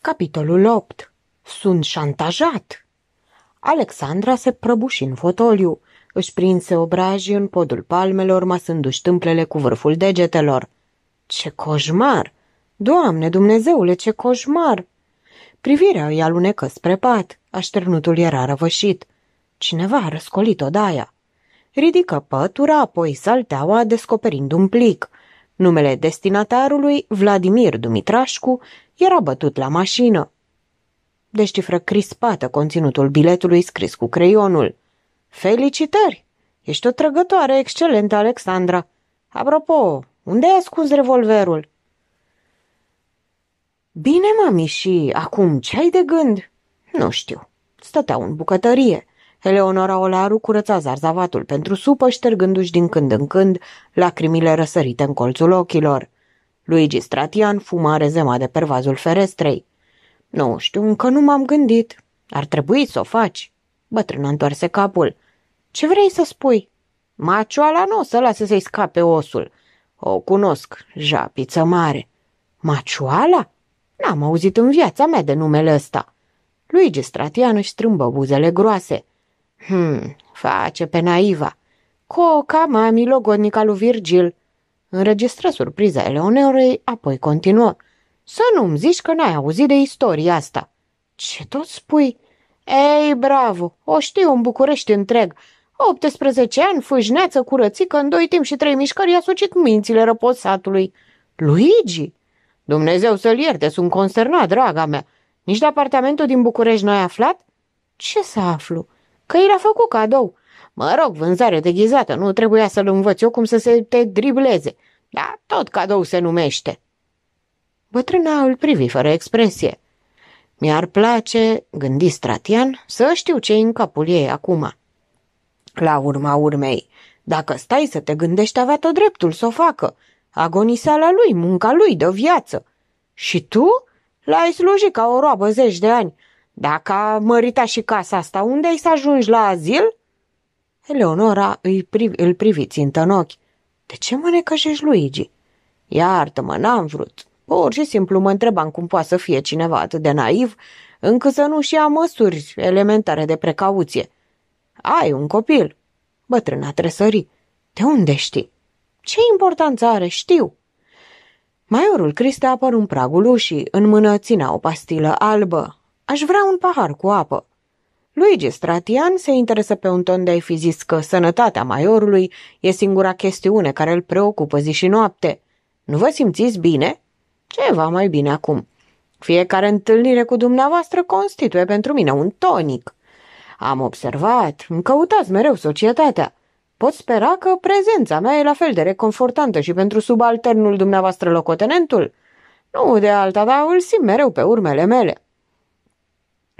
Capitolul 8. Sunt șantajat! Alexandra se prăbuși în fotoliu. Își prinse obrajii în podul palmelor, masându-și tâmplele cu vârful degetelor. Ce coșmar! Doamne, Dumnezeule, ce coșmar! Privirea îi alunecă spre pat. Așternutul era răvășit. Cineva a răscolit odaia. Ridică pătura, apoi salteaua, descoperind un plic. Numele destinatarului, Vladimir Dumitrașcu, era bătut la mașină. Descifră crispată conținutul biletului scris cu creionul. Felicitări! Ești o trăgătoare excelentă, Alexandra! Apropo, unde ai ascuns revolverul? Bine, mami, și acum ce ai de gând? Nu știu. Stăteau în bucătărie. Eleonora Olaru curăța zarzavatul pentru supă, ștergându-și din când în când lacrimile răsărite în colțul ochilor. Luigi Stratian fuma rezema de pe vazul ferestrei. Nu știu, încă nu m-am gândit. Ar trebui să o faci. Bătrâna întoarse capul. Ce vrei să spui? Macioala nu o să lasă să-i scape osul. O cunosc, japiță mare. Macioala? N-am auzit în viața mea de numele ăsta. Luigi Stratian își strâmbă buzele groase. Hmm, face pe naiva. Coca mami logodnica lui Virgil. Înregistră surpriza Eleonorei, apoi continuă. Să nu-mi zici că n-ai auzit de istoria asta. Ce tot spui? Ei, bravo, o știu în București întreg. 18 ani, fâșneață curățică, în doi timp și trei mișcări i-a sucit mințile răposatului. Luigi! Dumnezeu să-l ierte, sunt consternat, draga mea. Nici de apartamentul din București n-ai aflat? Ce să aflu? Că i l-a făcut cadou. Mă rog, vânzare deghizată, nu trebuia să-l învăț eu cum să se te dribleze. Da, tot cadou se numește. Bătrâna îl privi fără expresie. Mi-ar place, gândi Stratian, să știu ce în capul ei acum. La urma urmei, dacă stai să te gândești, avea tot dreptul să o facă. la lui, munca lui de viață. Și tu? L-ai slujit ca o roabă zeci de ani. Dacă a mărita și casa asta, unde ai să ajungi la azil? Eleonora îi pri- îl privi țintă în ochi. De ce mă necășești, Luigi? Iartă-mă, n-am vrut. Pur și simplu mă întrebam cum poate să fie cineva atât de naiv încât să nu-și ia măsuri elementare de precauție. Ai un copil. Bătrâna tresări. De unde știi? Ce importanță are, știu. Maiorul Criste apăr în pragul ușii, în mână ținea o pastilă albă. Aș vrea un pahar cu apă. Luigi Stratian se interesă pe un ton de a fi zis că sănătatea maiorului e singura chestiune care îl preocupă zi și noapte. Nu vă simțiți bine? Ceva mai bine acum. Fiecare întâlnire cu dumneavoastră constituie pentru mine un tonic. Am observat, îmi căutați mereu societatea. Pot spera că prezența mea e la fel de reconfortantă și pentru subalternul dumneavoastră locotenentul? Nu de alta, dar îl simt mereu pe urmele mele.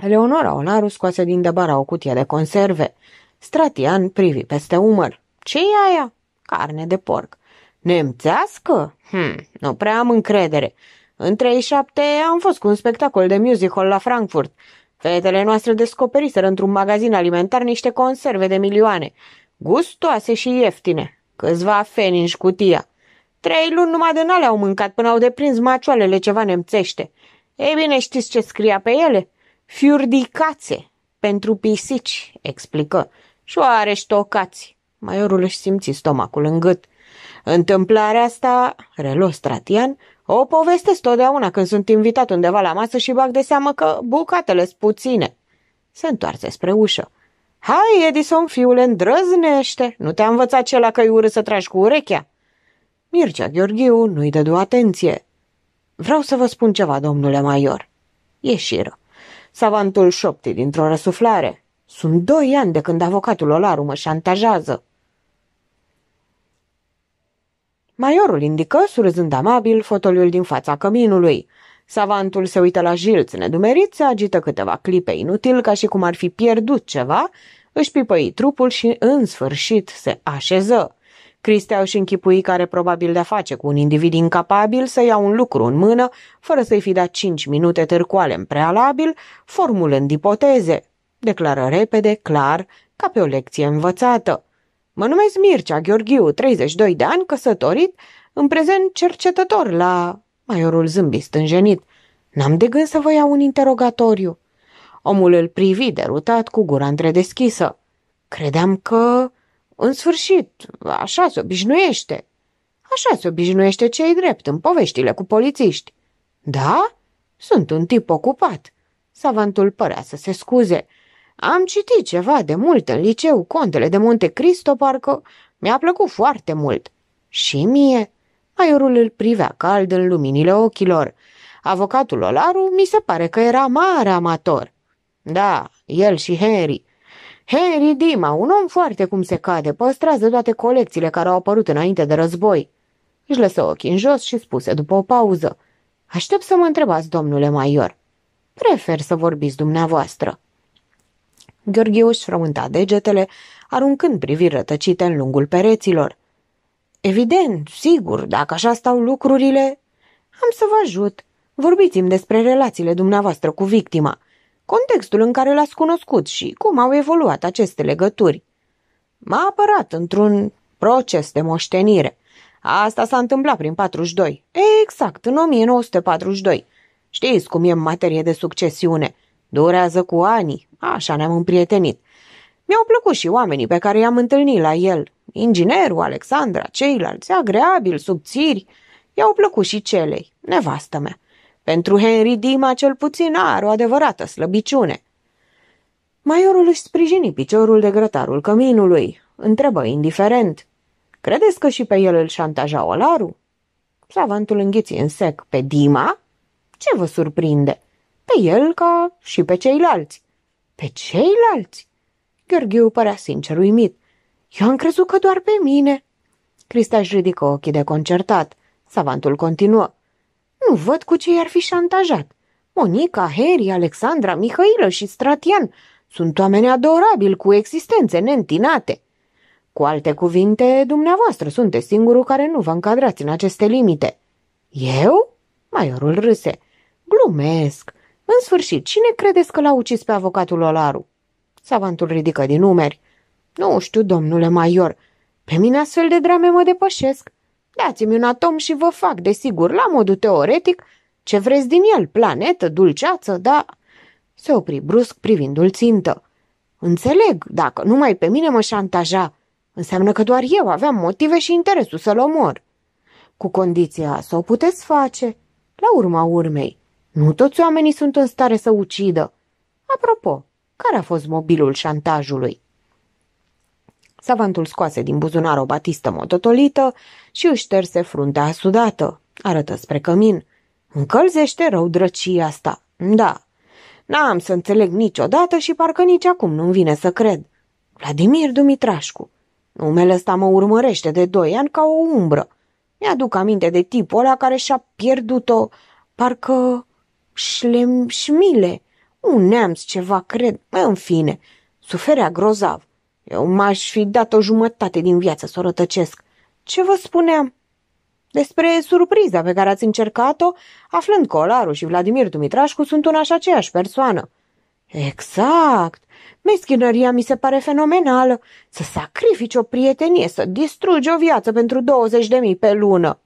Eleonora Onaru scoase din debara o cutie de conserve. Stratian privi peste umăr. ce e aia? Carne de porc. Nemțească? Hm, nu prea am încredere. În 37 am fost cu un spectacol de music hall la Frankfurt. Fetele noastre descoperiseră într-un magazin alimentar niște conserve de milioane, gustoase și ieftine, câțiva feni în cutia. Trei luni numai de n au mâncat până au deprins macioalele ceva nemțește. Ei bine, știți ce scria pe ele? Fiurdicațe pentru pisici, explică. Șoare ștocați. Maiorul își simți stomacul în gât. Întâmplarea asta, relu Stratian, o povestesc totdeauna când sunt invitat undeva la masă și bag de seamă că bucatele sunt puține. Se întoarce spre ușă. Hai, Edison, fiule, îndrăznește! Nu te-a învățat cela că-i ură să tragi cu urechea? Mircea Gheorghiu nu-i dădu atenție. Vreau să vă spun ceva, domnule Maior. Ieșiră. Savantul șopte dintr-o răsuflare. Sunt doi ani de când avocatul Olaru mă șantajează. Maiorul indică, surâzând amabil, fotoliul din fața căminului. Savantul se uită la jilț nedumerit, se agită câteva clipe inutil, ca și cum ar fi pierdut ceva, își pipăi trupul și, în sfârșit, se așeză. Cristea își închipui că are probabil de-a face cu un individ incapabil să ia un lucru în mână, fără să-i fi dat cinci minute târcoale în prealabil, formulând ipoteze. Declară repede, clar, ca pe o lecție învățată. Mă numesc Mircea Gheorghiu, 32 de ani, căsătorit, în prezent cercetător la... Maiorul zâmbi stânjenit. N-am de gând să vă iau un interogatoriu. Omul îl privi derutat cu gura întredeschisă. Credeam că... În sfârșit, așa se obișnuiește. Așa se obișnuiește cei drept în poveștile cu polițiști. Da? Sunt un tip ocupat. Savantul părea să se scuze. Am citit ceva de mult în liceu, Contele de Monte Cristo, parcă mi-a plăcut foarte mult. Și mie. Maiorul îl privea cald în luminile ochilor. Avocatul Olaru mi se pare că era mare amator. Da, el și Henry. Henry Dima, un om foarte cum se cade, păstrează toate colecțiile care au apărut înainte de război. Își lăsă ochii în jos și spuse după o pauză. Aștept să mă întrebați, domnule Maior. Prefer să vorbiți dumneavoastră. Gheorghiu își frământa degetele, aruncând priviri rătăcite în lungul pereților. Evident, sigur, dacă așa stau lucrurile... Am să vă ajut. Vorbiți-mi despre relațiile dumneavoastră cu victima contextul în care l-ați cunoscut și cum au evoluat aceste legături. M-a apărat într-un proces de moștenire. Asta s-a întâmplat prin 42, exact în 1942. Știți cum e în materie de succesiune. Durează cu ani, așa ne-am împrietenit. Mi-au plăcut și oamenii pe care i-am întâlnit la el. Inginerul, Alexandra, ceilalți, agreabili, subțiri. I-au plăcut și celei, nevastă mea. Pentru Henry Dima cel puțin are o adevărată slăbiciune. Maiorul își sprijini piciorul de grătarul căminului. Întrebă indiferent. Credeți că și pe el îl șantaja Olaru? Savantul înghiți în sec pe Dima? Ce vă surprinde? Pe el ca și pe ceilalți. Pe ceilalți? Gheorghiu părea sincer uimit. Eu am crezut că doar pe mine. Crista își ridică ochii de concertat. Savantul continuă. Nu văd cu ce i-ar fi șantajat. Monica, Heri, Alexandra, Mihailă și Stratian sunt oameni adorabili cu existențe neîntinate. Cu alte cuvinte, dumneavoastră sunteți singurul care nu vă încadrați în aceste limite. Eu? Maiorul râse. Glumesc. În sfârșit, cine credeți că l-a ucis pe avocatul Olaru? Savantul ridică din numeri. Nu știu, domnule Maior, pe mine astfel de drame mă depășesc. Dați-mi un atom și vă fac, desigur, la modul teoretic, ce vreți din el, planetă, dulceață, da... Se opri brusc privind țintă. Înțeleg, dacă numai pe mine mă șantaja, înseamnă că doar eu aveam motive și interesul să-l omor. Cu condiția să o puteți face, la urma urmei. Nu toți oamenii sunt în stare să ucidă. Apropo, care a fost mobilul șantajului? Savantul scoase din buzunar o batistă mototolită și își șterse fruntea sudată. Arătă spre cămin. Încălzește rău drăcia asta. Da. N-am să înțeleg niciodată și parcă nici acum nu-mi vine să cred. Vladimir Dumitrașcu. Numele ăsta mă urmărește de doi ani ca o umbră. Mi-aduc aminte de tipul ăla care și-a pierdut-o, parcă șlem șmile, un neamț ceva, cred, în fine, suferea grozav. Eu m-aș fi dat o jumătate din viață să o rătăcesc. Ce vă spuneam? Despre surpriza pe care ați încercat-o, aflând că Olaru și Vladimir Dumitrașcu sunt una și aceeași persoană. Exact! Meschinăria mi se pare fenomenală. Să sacrifici o prietenie, să distrugi o viață pentru 20 de mii pe lună.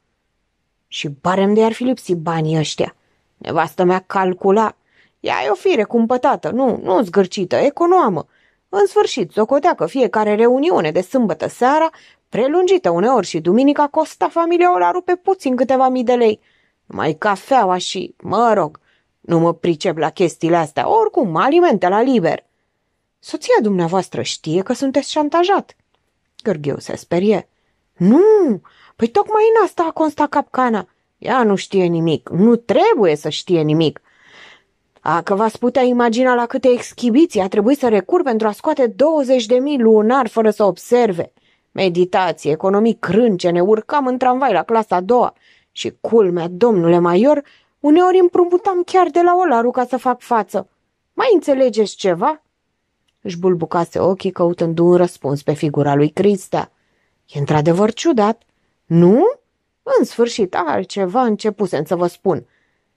Și barem de ar fi lipsit banii ăștia. Nevastă mea calcula. Ea e o fire cumpătată, nu, nu zgârcită, economă. În sfârșit, socotea că fiecare reuniune de sâmbătă seara, prelungită uneori și duminica, costa familia o la rupe puțin câteva mii de lei. Mai cafeaua și, mă rog, nu mă pricep la chestiile astea, oricum, alimente la liber. Soția dumneavoastră știe că sunteți șantajat. Gârghiu se sperie. Nu, păi tocmai în asta a constat capcana. Ea nu știe nimic, nu trebuie să știe nimic. A, că v-ați putea imagina la câte exchibiții a trebuit să recur pentru a scoate 20 de mii lunar fără să observe. meditații, economii ne urcam în tramvai la clasa a doua și, culmea, domnule Maior, uneori împrumutam chiar de la Olaru ca să fac față. Mai înțelegeți ceva?" Își bulbucase ochii căutând un răspuns pe figura lui Crista. E într-adevăr ciudat. Nu? În sfârșit, altceva începusem să vă spun.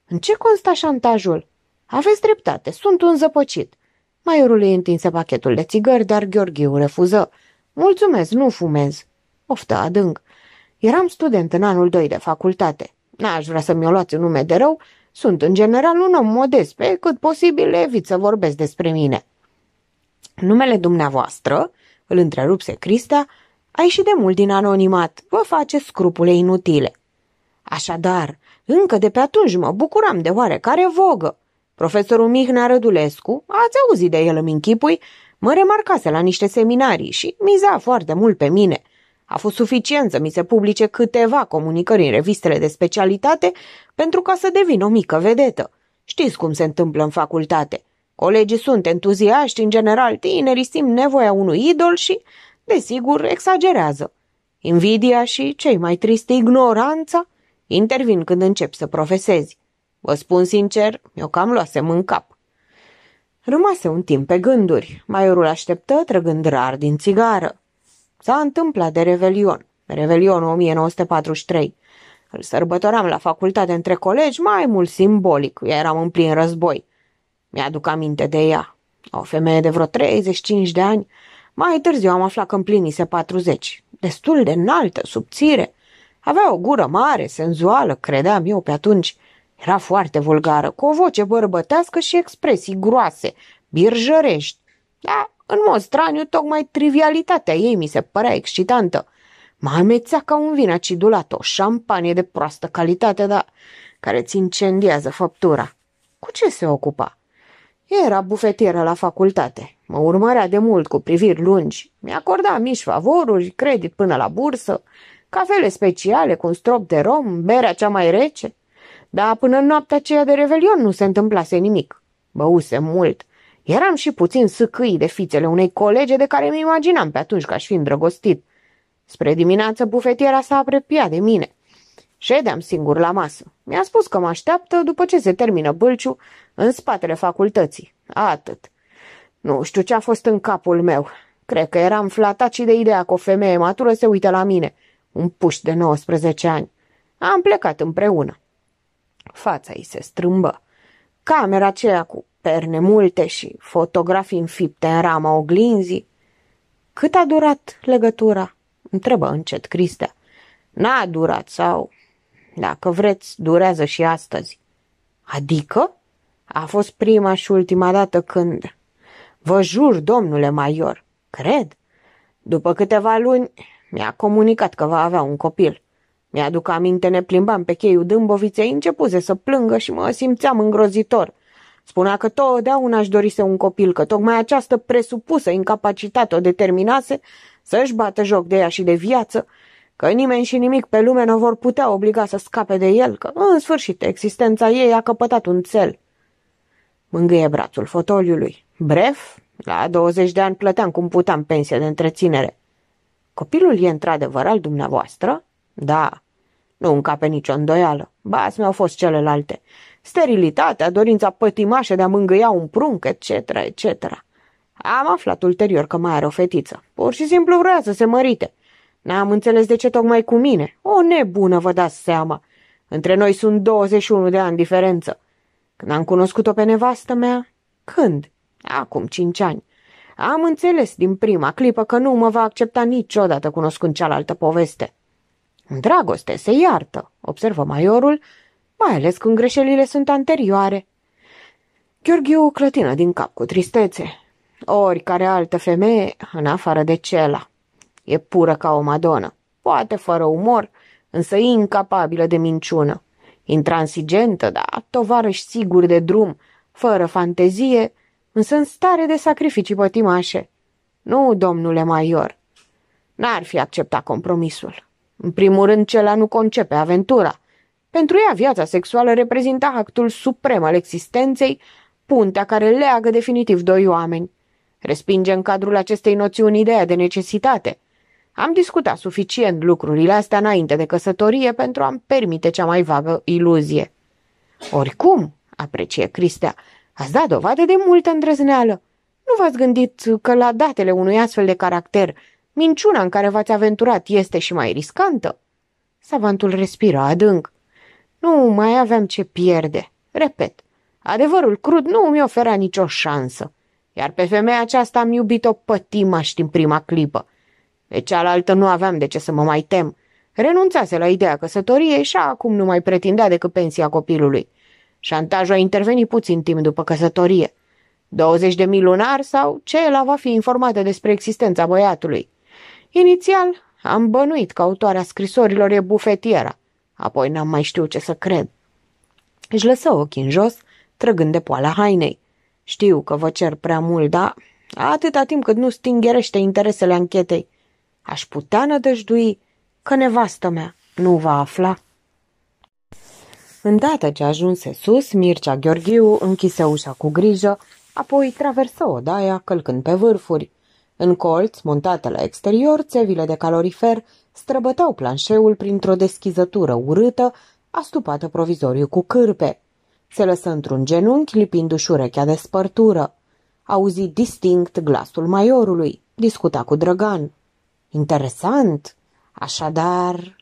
În ce consta șantajul? Aveți dreptate, sunt un zăpăcit. Maiorul îi întinse pachetul de țigări, dar Gheorghiu refuză. Mulțumesc, nu fumez. Oftă adânc. Eram student în anul 2 de facultate. N-aș vrea să-mi o luați un nume de rău. Sunt în general un om modest, pe cât posibil evit să vorbesc despre mine. Numele dumneavoastră, îl întrerupse Cristea, a ieșit de mult din anonimat, vă face scrupule inutile. Așadar, încă de pe atunci mă bucuram de oarecare vogă. Profesorul Mihnea Rădulescu, ați auzit de el îmi închipui, mă remarcase la niște seminarii și miza foarte mult pe mine. A fost suficient să mi se publice câteva comunicări în revistele de specialitate pentru ca să devin o mică vedetă. Știți cum se întâmplă în facultate. Colegii sunt entuziaști, în general tinerii simt nevoia unui idol și, desigur, exagerează. Invidia și, cei mai triste, ignoranța intervin când încep să profesezi. Vă spun sincer, eu cam luasem în cap. Rămase un timp pe gânduri. Maiorul așteptă, trăgând rar din țigară. S-a întâmplat de Revelion, Revelionul 1943. Îl sărbătoram la facultate între colegi, mai mult simbolic, eram în plin război. Mi-aduc aminte de ea. O femeie de vreo 35 de ani. Mai târziu am aflat că împlinise 40. Destul de înaltă, subțire. Avea o gură mare, senzuală, credeam eu pe atunci – era foarte vulgară, cu o voce bărbătească și expresii groase, birjărești. Da, în mod straniu, tocmai trivialitatea ei mi se părea excitantă. Mă amețea ca un vin acidulat, o șampanie de proastă calitate, dar care ți incendiază făptura. Cu ce se ocupa? Era bufetieră la facultate. Mă urmărea de mult cu priviri lungi. Mi-acorda mici favoruri, credit până la bursă, cafele speciale cu un strop de rom, berea cea mai rece dar până în noaptea aceea de revelion nu se întâmplase nimic. Băuse mult. Eram și puțin sâcâi de fițele unei colege de care mi imaginam pe atunci că aș fi îndrăgostit. Spre dimineață, bufetiera s-a apropiat de mine. Ședeam singur la masă. Mi-a spus că mă așteaptă după ce se termină bâlciu în spatele facultății. Atât. Nu știu ce a fost în capul meu. Cred că eram flatat și de ideea că o femeie matură se uită la mine. Un puș de 19 ani. Am plecat împreună. Fața ei se strâmbă. Camera aceea cu perne multe și fotografii înfipte în rama oglinzii. Cât a durat legătura? Întrebă încet Cristea. N-a durat sau, dacă vreți, durează și astăzi. Adică? A fost prima și ultima dată când... Vă jur, domnule Maior, cred. După câteva luni mi-a comunicat că va avea un copil. Mi-aduc aminte, ne plimbam pe cheiul Dâmboviței, începuse să plângă și mă simțeam îngrozitor. Spunea că totdeauna își dorise un copil, că tocmai această presupusă incapacitate o determinase să-și bată joc de ea și de viață, că nimeni și nimic pe lume nu vor putea obliga să scape de el, că, în sfârșit, existența ei a căpătat un cel. Mângâie brațul fotoliului. Bref, la 20 de ani plăteam cum puteam pensie de întreținere. Copilul e într-adevăr al dumneavoastră?" Da, nu încape nicio îndoială. Bas mi-au fost celelalte. Sterilitatea, dorința pătimașă de a mângâia un prunc, etc., etc. Am aflat ulterior că mai are o fetiță. Pur și simplu vrea să se mărite. N-am înțeles de ce tocmai cu mine. O nebună, vă dați seama. Între noi sunt 21 de ani diferență. Când am cunoscut-o pe nevastă mea? Când? Acum cinci ani. Am înțeles din prima clipă că nu mă va accepta niciodată cunoscând cealaltă poveste. În dragoste se iartă, observă maiorul, mai ales când greșelile sunt anterioare. Gheorghiu clătină din cap cu tristețe. Oricare altă femeie, în afară de cela. E pură ca o madonă, poate fără umor, însă incapabilă de minciună. Intransigentă, dar tovarăș sigur de drum, fără fantezie, însă în stare de sacrificii pătimașe. Nu, domnule Maior, n-ar fi acceptat compromisul. În primul rând, cela nu concepe aventura. Pentru ea, viața sexuală reprezenta actul suprem al existenței, puntea care leagă definitiv doi oameni. Respinge în cadrul acestei noțiuni ideea de necesitate. Am discutat suficient lucrurile astea înainte de căsătorie pentru a-mi permite cea mai vagă iluzie. Oricum, aprecie Cristea, ați dat dovadă de multă îndrăzneală. Nu v-ați gândit că la datele unui astfel de caracter Minciuna în care v-ați aventurat este și mai riscantă. Savantul respira adânc. Nu mai aveam ce pierde. Repet, adevărul crud nu mi oferea nicio șansă. Iar pe femeia aceasta am iubit-o pătimaș din prima clipă. Pe cealaltă nu aveam de ce să mă mai tem. Renunțase la ideea căsătoriei și acum nu mai pretindea decât pensia copilului. Șantajul a intervenit puțin timp după căsătorie. 20 de mii lunar sau ce va fi informată despre existența băiatului. Inițial, am bănuit că autoarea scrisorilor e bufetiera, apoi n-am mai știut ce să cred. Își lăsă ochii în jos, trăgând de poala hainei. Știu că vă cer prea mult, dar atâta timp cât nu stingerește interesele anchetei, aș putea nădăjdui că nevastă mea nu va afla. Îndată ce ajunse sus, Mircea Gheorghiu închise ușa cu grijă, apoi traversă odaia călcând pe vârfuri. În colț, montate la exterior, țevile de calorifer străbăteau planșeul printr-o deschizătură urâtă, astupată provizoriu cu cârpe. Se lăsă într-un genunchi, lipindu-și urechea de spărtură. Auzi distinct glasul maiorului. Discuta cu Drăgan. Interesant! Așadar...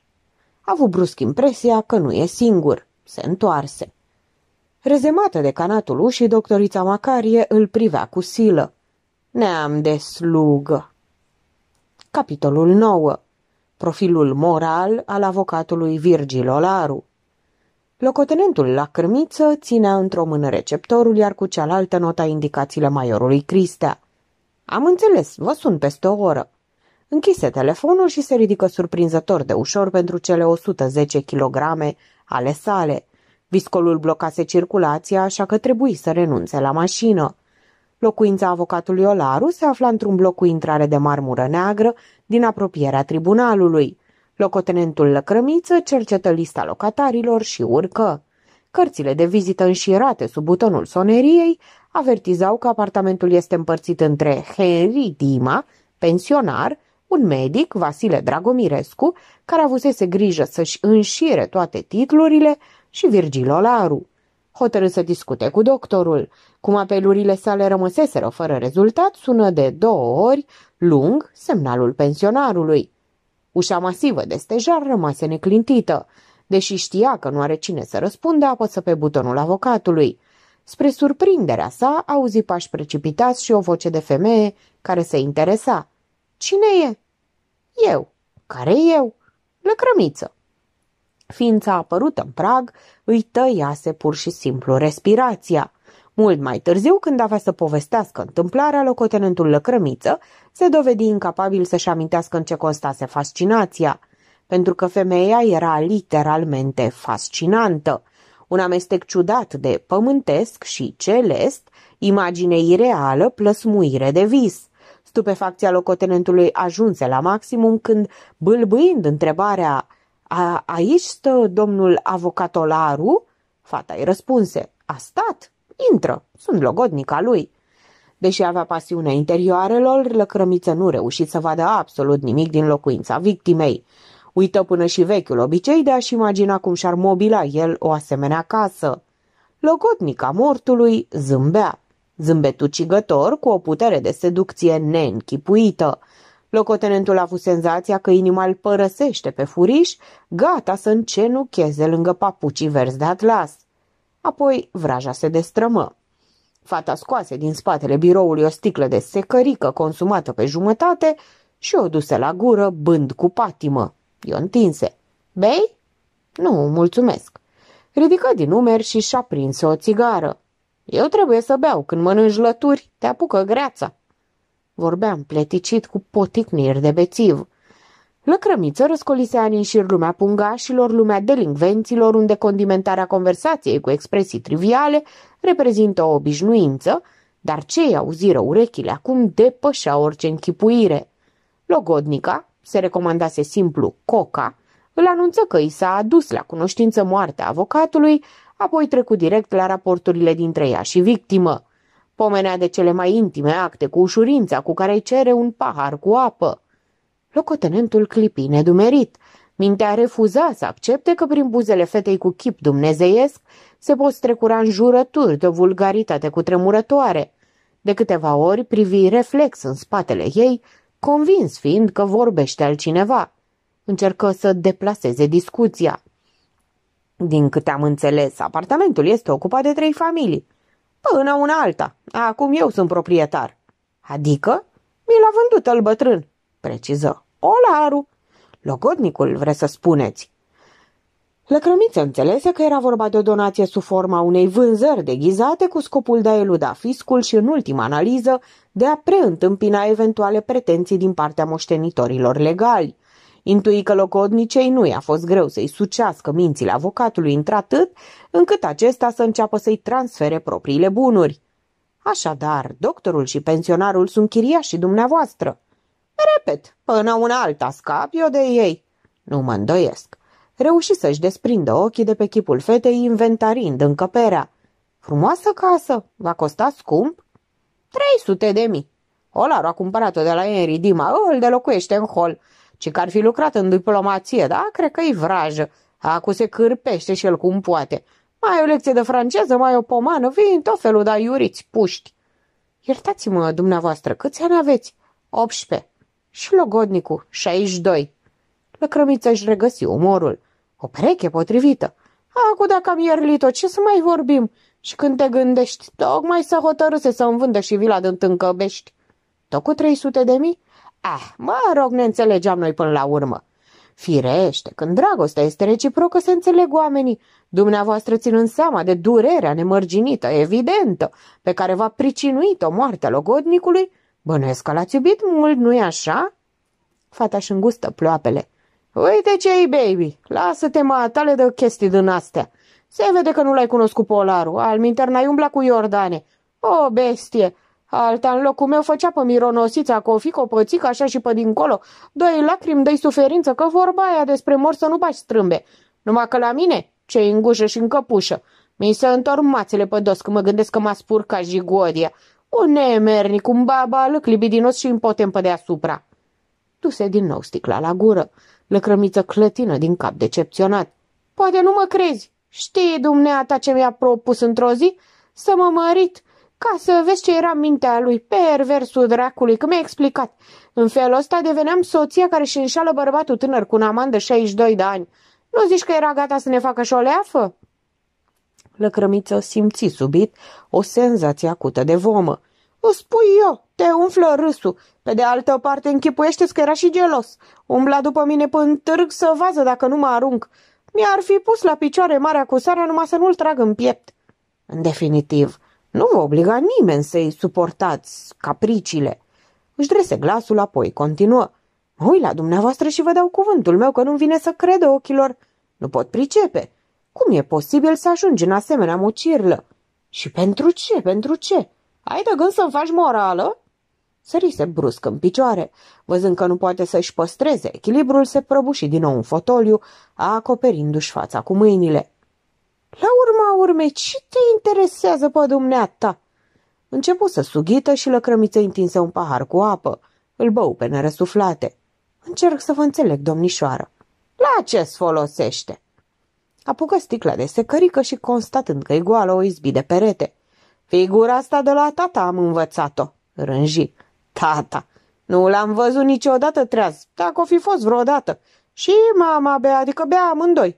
A avut brusc impresia că nu e singur. Se întoarse. Rezemată de canatul ușii, doctorița Macarie îl privea cu silă. Neam de slugă. Capitolul 9. Profilul moral al avocatului Virgil Olaru. Locotenentul la cârmiță ținea într-o mână receptorul, iar cu cealaltă nota indicațiile maiorului Cristea. Am înțeles, vă sun peste o oră. Închise telefonul și se ridică surprinzător de ușor pentru cele 110 kg ale sale. Viscolul blocase circulația, așa că trebuie să renunțe la mașină. Locuința avocatului Olaru se afla într-un bloc cu intrare de marmură neagră din apropierea tribunalului. Locotenentul Lăcrămiță cercetă lista locatarilor și urcă. Cărțile de vizită înșirate sub butonul soneriei avertizau că apartamentul este împărțit între Henry Dima, pensionar, un medic, Vasile Dragomirescu, care avusese grijă să-și înșire toate titlurile, și Virgil Olaru hotărât să discute cu doctorul. Cum apelurile sale rămăseseră fără rezultat, sună de două ori, lung, semnalul pensionarului. Ușa masivă de stejar rămase neclintită. Deși știa că nu are cine să răspundă, apăsă pe butonul avocatului. Spre surprinderea sa, auzi pași precipitați și o voce de femeie care se interesa. Cine e? Eu. Care eu? Lăcrămiță. Ființa apărută în prag îi tăiase pur și simplu respirația. Mult mai târziu, când avea să povestească întâmplarea, locotenentul Lăcrămiță se dovedi incapabil să-și amintească în ce constase fascinația, pentru că femeia era literalmente fascinantă. Un amestec ciudat de pământesc și celest, imagine ireală, plăsmuire de vis. Stupefacția locotenentului ajunse la maximum când, bâlbâind întrebarea a, aici stă domnul avocatolaru?" Fata îi răspunse, a stat, intră, sunt logodnica lui." Deși avea pasiunea interioarelor, lăcrămiță nu reușit să vadă absolut nimic din locuința victimei. Uită până și vechiul obicei de a-și imagina cum și-ar mobila el o asemenea casă. Logotnica mortului zâmbea, Zâmbetucigător cu o putere de seducție neînchipuită. Locotenentul a avut senzația că inima îl părăsește pe furiș, gata să încenucheze lângă papucii verzi de atlas. Apoi vraja se destrămă. Fata scoase din spatele biroului o sticlă de secărică consumată pe jumătate și o duse la gură, bând cu patimă. I-o întinse. Bei? Nu, mulțumesc. Ridică din umeri și și-a prins o țigară. Eu trebuie să beau când mănânci lături, te apucă greața. Vorbeam pleticit cu poticniri de bețiv. Lăcrămiță răscolise ani în șir lumea pungașilor, lumea delinvenților, unde condimentarea conversației cu expresii triviale reprezintă o obișnuință, dar cei auziră urechile acum depășea orice închipuire. Logodnica, se recomandase simplu coca, îl anunță că i s-a adus la cunoștință moartea avocatului, apoi trecu direct la raporturile dintre ea și victimă. Pomenea de cele mai intime acte cu ușurința cu care îi cere un pahar cu apă. Locotenentul clipi nedumerit. Mintea refuza să accepte că prin buzele fetei cu chip dumnezeiesc se pot strecura în jurături de o vulgaritate cutremurătoare. De câteva ori privi reflex în spatele ei, convins fiind că vorbește altcineva. Încercă să deplaseze discuția. Din câte am înțeles, apartamentul este ocupat de trei familii. Până una alta. Acum eu sunt proprietar. Adică? Mi l-a vândut el bătrân, preciză. Olaru. Logodnicul, vreți să spuneți. Lăcrămiță înțelese că era vorba de o donație sub forma unei vânzări deghizate cu scopul de a eluda fiscul și, în ultima analiză, de a preîntâmpina eventuale pretenții din partea moștenitorilor legali. Intui că locodnicei nu i-a fost greu să-i sucească mințile avocatului într-atât încât acesta să înceapă să-i transfere propriile bunuri. Așadar, doctorul și pensionarul sunt chiriașii dumneavoastră. Repet, până una alta scap eu de ei. Nu mă îndoiesc. Reuși să-și desprindă ochii de pe chipul fetei, inventarind încăperea. Frumoasă casă, va costa scump? 300 de mii. Olaru a cumpărat-o de la Henry Dima, îl locuiește în hol ci că ar fi lucrat în diplomație, da? Cred că-i vrajă. Acu se cârpește și el cum poate. Mai o lecție de franceză, mai o pomană, vin tot felul de iuriți, puști. Iertați-mă, dumneavoastră, câți ani aveți? 18. Și logodnicul, 62. Lăcrămița își regăsi umorul. O pereche potrivită. Acu dacă am ierlit-o, ce să mai vorbim? Și când te gândești, tocmai să hotărâse să-mi vândă și vila din Tâncăbești. Tot cu 300 de mii? Ah, mă rog, ne înțelegeam noi până la urmă. Firește, când dragostea este reciprocă, se înțeleg oamenii, dumneavoastră ținând seama de durerea nemărginită, evidentă, pe care v-a pricinuit-o moartea logodnicului, bănuiesc că l-ați iubit mult, nu-i așa? Fata își îngustă ploapele. Uite ce ei, baby, lasă-te mă tale de chestii din astea. Se vede că nu l-ai cunoscut polarul, al minter n-ai umbla cu Iordane. O, bestie, Alta în locul meu făcea pe mironosița că o fi copățică așa și pe dincolo. Doi lacrimi, doi suferință, că vorba aia despre mor să nu bași strâmbe. Numai că la mine, ce în gușă și în căpușă. Mi se întorc mațele pe dos când mă gândesc că m-a spurcat jigodia. Un nemernic, un babalăc libidinos și impotent pe deasupra. Duse din nou sticla la gură. Lăcrămiță clătină din cap decepționat. Poate nu mă crezi. Știi dumneata ce mi-a propus într-o zi? Să mă mărit ca să vezi ce era mintea lui, perversul dracului, că mi-a explicat. În felul ăsta deveneam soția care și înșală bărbatul tânăr cu un amant de 62 de ani. Nu zici că era gata să ne facă și o leafă? Lăcrămiță simți subit o senzație acută de vomă. O spui eu, te umflă râsul. Pe de altă parte, închipuiește că era și gelos. Umbla după mine până târg să vază dacă nu mă arunc. Mi-ar fi pus la picioare marea cu sarea numai să nu-l trag în piept. În definitiv, nu vă obliga nimeni să-i suportați capriciile. Își drese glasul, apoi continuă. Mă uit la dumneavoastră și vă dau cuvântul meu că nu-mi vine să credă ochilor. Nu pot pricepe. Cum e posibil să ajungi în asemenea mucirlă? Și pentru ce, pentru ce? Ai de gând să-mi faci morală? Sărise brusc în picioare. Văzând că nu poate să-și păstreze, echilibrul se prăbuși din nou în fotoliu, acoperindu-și fața cu mâinile. La urma urmei, ce te interesează pe dumneata?" Începu să sughită și lăcrămiță întinsă un pahar cu apă. Îl bău pe nerăsuflate. Încerc să vă înțeleg, domnișoară. La ce folosește? Apucă sticla de secărică și constatând că e goală o izbi de perete. Figura asta de la tata am învățat-o, rânji. Tata, nu l-am văzut niciodată treaz, dacă o fi fost vreodată. Și mama bea, adică bea amândoi.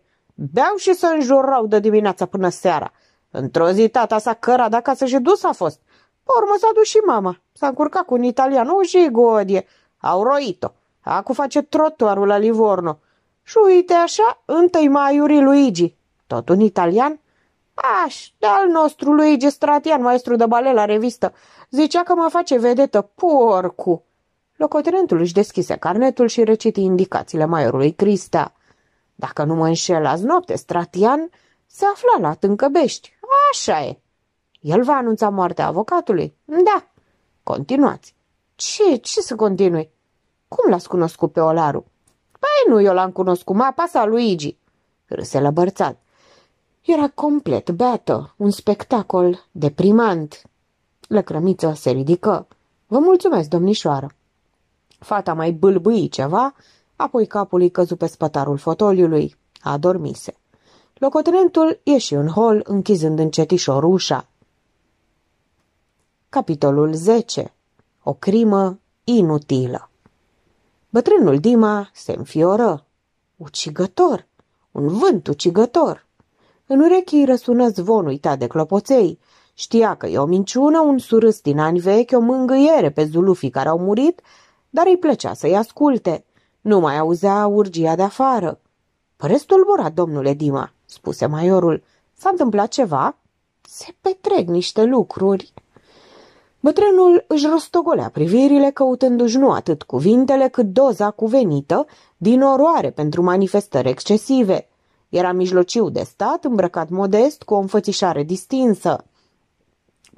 Beau și se înjurau de dimineața până seara. Într-o zi tata s-a cărat acasă și dus a fost. Pe urmă s-a dus și mama. S-a încurcat cu un italian, o jigodie. Au roit-o. Acu face trotuarul la Livorno. Și uite așa, întâi maiurii Luigi. Tot un italian? Aș, de al nostru Luigi Stratian, maestru de balet la revistă. Zicea că mă face vedetă, porcu. Locotenentul își deschise carnetul și reciti indicațiile maiorului Cristea. Dacă nu mă înșel azi noapte, Stratian se afla la Tâncăbești. Așa e. El va anunța moartea avocatului? Da. Continuați. Ce, ce să continui? Cum l-ați cunoscut pe Olaru? Păi nu, eu l-am cunoscut, mapa sa Luigi. Râse lăbărțat. Era complet beată, un spectacol deprimant. Lăcrămiță se ridică. Vă mulțumesc, domnișoară. Fata mai bâlbâi ceva apoi capul îi căzu pe spătarul fotoliului. Adormise. Locotenentul ieși în hol, închizând încetișor ușa. Capitolul 10. O crimă inutilă Bătrânul Dima se înfioră. Ucigător! Un vânt ucigător! În urechi răsună zvon uitat de clopoței. Știa că e o minciună, un surâs din ani vechi, o mângâiere pe zulufii care au murit, dar îi plăcea să-i asculte. Nu mai auzea urgia de afară. Păreți tulburat, domnule Dima, spuse maiorul. S-a întâmplat ceva? Se petrec niște lucruri. Bătrânul își rostogolea privirile căutându-și nu atât cuvintele cât doza cuvenită din oroare pentru manifestări excesive. Era mijlociu de stat, îmbrăcat modest, cu o înfățișare distinsă.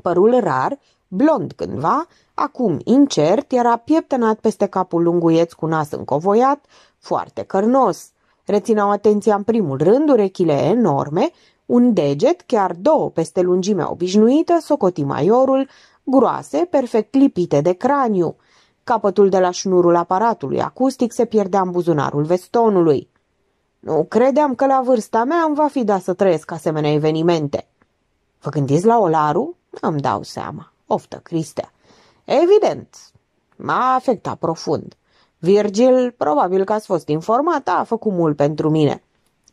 Părul rar Blond cândva, acum incert, era pieptănat peste capul lunguieț cu nas încovoiat, foarte cărnos. Rețineau atenția în primul rând urechile enorme, un deget, chiar două peste lungimea obișnuită, socoti maiorul, groase, perfect lipite de craniu. Capătul de la șnurul aparatului acustic se pierdea în buzunarul vestonului. Nu credeam că la vârsta mea îmi va fi dat să trăiesc asemenea evenimente. Vă gândiți la Olaru? Îmi dau seama oftă Cristea. Evident, m-a afectat profund. Virgil, probabil că ați fost informat, a făcut mult pentru mine.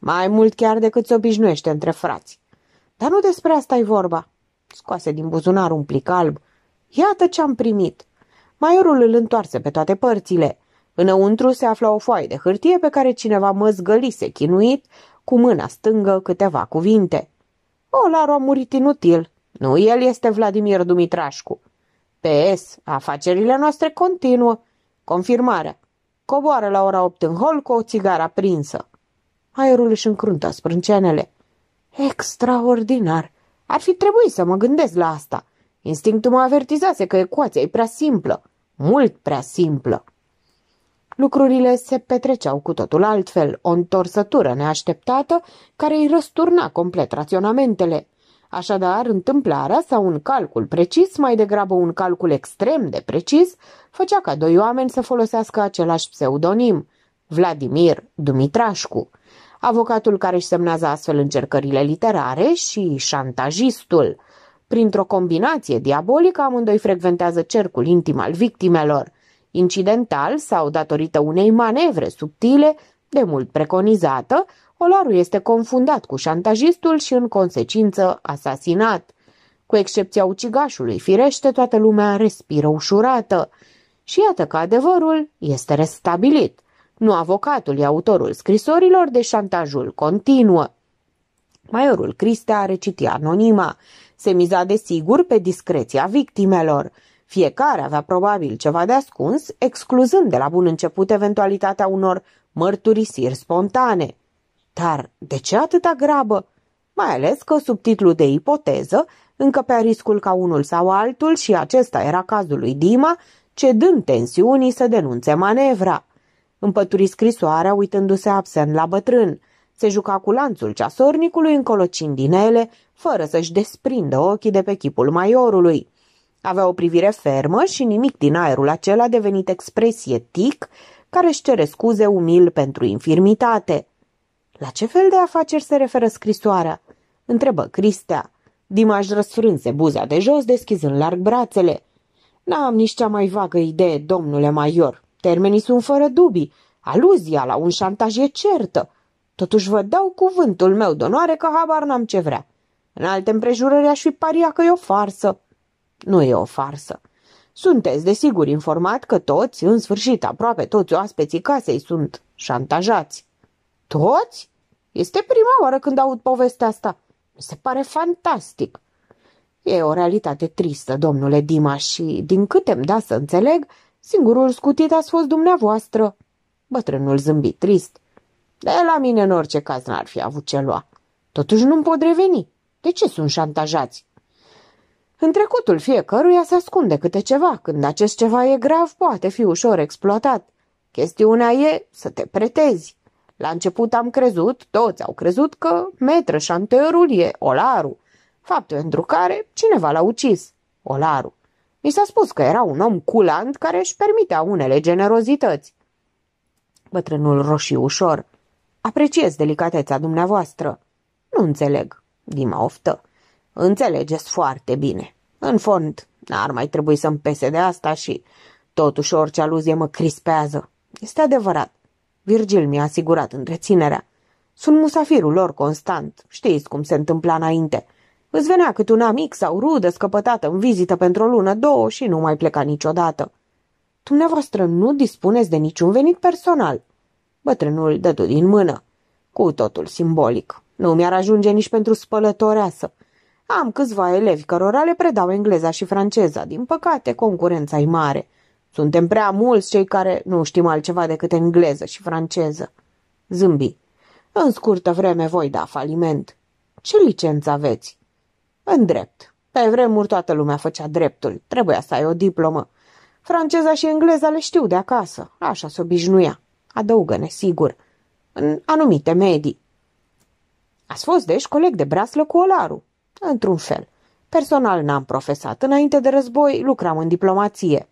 Mai mult chiar decât se obișnuiește între frați. Dar nu despre asta e vorba. Scoase din buzunar un plic alb. Iată ce am primit. Maiorul îl întoarse pe toate părțile. Înăuntru se afla o foaie de hârtie pe care cineva măzgălise chinuit cu mâna stângă câteva cuvinte. Olaru a murit inutil, nu el este Vladimir Dumitrașcu. PS, afacerile noastre continuă. Confirmarea. Coboară la ora 8 în hol cu o țigară aprinsă. Aerul își încruntă sprâncenele. Extraordinar! Ar fi trebuit să mă gândesc la asta. Instinctul mă avertizase că ecuația e prea simplă. Mult prea simplă. Lucrurile se petreceau cu totul altfel, o întorsătură neașteptată care îi răsturna complet raționamentele. Așadar, întâmplarea sau un calcul precis, mai degrabă un calcul extrem de precis, făcea ca doi oameni să folosească același pseudonim, Vladimir Dumitrașcu, avocatul care își semnează astfel încercările literare și șantajistul. Printr-o combinație diabolică, amândoi frecventează cercul intim al victimelor, incidental sau datorită unei manevre subtile, de mult preconizată, Olaru este confundat cu șantajistul și în consecință asasinat. Cu excepția ucigașului, firește, toată lumea respiră ușurată. Și iată că adevărul este restabilit. Nu avocatul e autorul scrisorilor, de șantajul continuă. Maiorul Cristea a recitit anonima. Se miza de sigur pe discreția victimelor. Fiecare avea probabil ceva de ascuns, excluzând de la bun început eventualitatea unor mărturisiri spontane. Dar de ce atâta grabă? Mai ales că sub de ipoteză încăpea riscul ca unul sau altul și acesta era cazul lui Dima, cedând tensiunii să denunțe manevra. Împături scrisoarea uitându-se absent la bătrân. Se juca cu lanțul ceasornicului încolocind din ele, fără să-și desprindă ochii de pe chipul maiorului. Avea o privire fermă și nimic din aerul acela devenit expresie tic, care își cere scuze umil pentru infirmitate. La ce fel de afaceri se referă scrisoarea? Întrebă Cristea. Dimaș răsfrânse buza de jos, deschizând larg brațele. N-am nici cea mai vagă idee, domnule major. Termenii sunt fără dubii. Aluzia la un șantaj e certă. Totuși vă dau cuvântul meu de onoare că habar n-am ce vrea. În alte împrejurări aș fi paria că e o farsă. Nu e o farsă. Sunteți desigur informat că toți, în sfârșit aproape toți oaspeții casei sunt șantajați. Toți? Este prima oară când aud povestea asta. Mi se pare fantastic. E o realitate tristă, domnule Dima, și, din câte îmi da să înțeleg, singurul scutit a fost dumneavoastră. Bătrânul zâmbi trist. De la mine, în orice caz, n-ar fi avut ce lua. Totuși nu-mi pot reveni. De ce sunt șantajați? În trecutul fiecăruia se ascunde câte ceva. Când acest ceva e grav, poate fi ușor exploatat. Chestiunea e să te pretezi. La început am crezut, toți au crezut că metrășanteurul e Olaru, fapt pentru care cineva l-a ucis, Olaru. Mi s-a spus că era un om culant care își permitea unele generozități. Bătrânul roșii ușor. Apreciez delicateța dumneavoastră. Nu înțeleg. Dima oftă. Înțelegeți foarte bine. În fond, n-ar mai trebui să-mi pese de asta și totuși orice aluzie mă crispează. Este adevărat. Virgil mi-a asigurat întreținerea. Sunt musafirul lor constant, știți cum se întâmpla înainte. Îți venea cât un amic sau rudă scăpătată în vizită pentru o lună, două și nu mai pleca niciodată. Dumneavoastră nu dispuneți de niciun venit personal. Bătrânul dădu din mână. Cu totul simbolic. Nu mi-ar ajunge nici pentru spălătoreasă. Am câțiva elevi cărora le predau engleza și franceza. Din păcate, concurența e mare. Suntem prea mulți cei care nu știm altceva decât engleză și franceză. Zâmbi. În scurtă vreme voi da faliment. Ce licență aveți? În drept. Pe vremuri toată lumea făcea dreptul. Trebuia să ai o diplomă. Franceza și engleza le știu de acasă. Așa se obișnuia. Adăugă nesigur. În anumite medii. Ați fost, deci, coleg de braslă cu Olaru. Într-un fel. Personal n-am profesat. Înainte de război lucram în diplomație.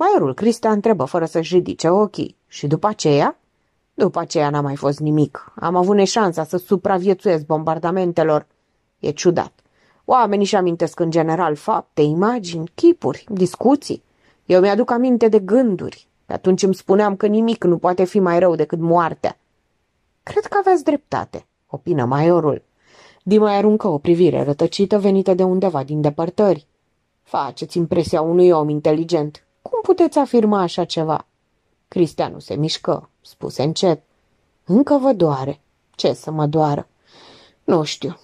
Maiorul Crista întrebă fără să-și ridice ochii. Și după aceea? După aceea n-a mai fost nimic. Am avut neșansa să supraviețuiesc bombardamentelor. E ciudat. Oamenii și amintesc în general fapte, imagini, chipuri, discuții. Eu mi-aduc aminte de gânduri. Pe atunci îmi spuneam că nimic nu poate fi mai rău decât moartea. Cred că aveți dreptate, opină maiorul. Dima aruncă o privire rătăcită venită de undeva din depărtări. Faceți impresia unui om inteligent, cum puteți afirma așa ceva? Cristianu se mișcă, spuse încet. Încă vă doare. Ce să mă doară? Nu știu.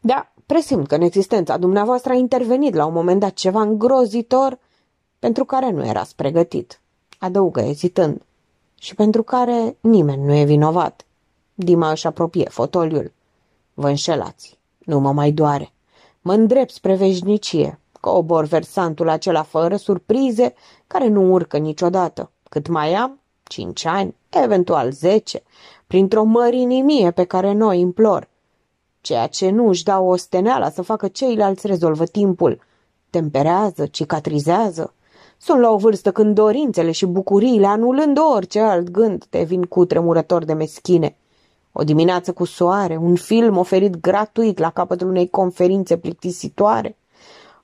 Da, presimt că în existența dumneavoastră a intervenit la un moment dat ceva îngrozitor pentru care nu erați pregătit. Adăugă ezitând. Și pentru care nimeni nu e vinovat. Dima își apropie fotoliul. Vă înșelați. Nu mă mai doare. Mă îndrept spre veșnicie. Cobor versantul acela fără surprize, care nu urcă niciodată. Cât mai am? Cinci ani, eventual zece, printr-o mărinimie pe care noi implor. Ceea ce nu își dau o steneală să facă ceilalți rezolvă timpul. Temperează, cicatrizează. Sunt la o vârstă când dorințele și bucuriile, anulând orice alt gând, devin tremurător de meschine. O dimineață cu soare, un film oferit gratuit la capătul unei conferințe plictisitoare,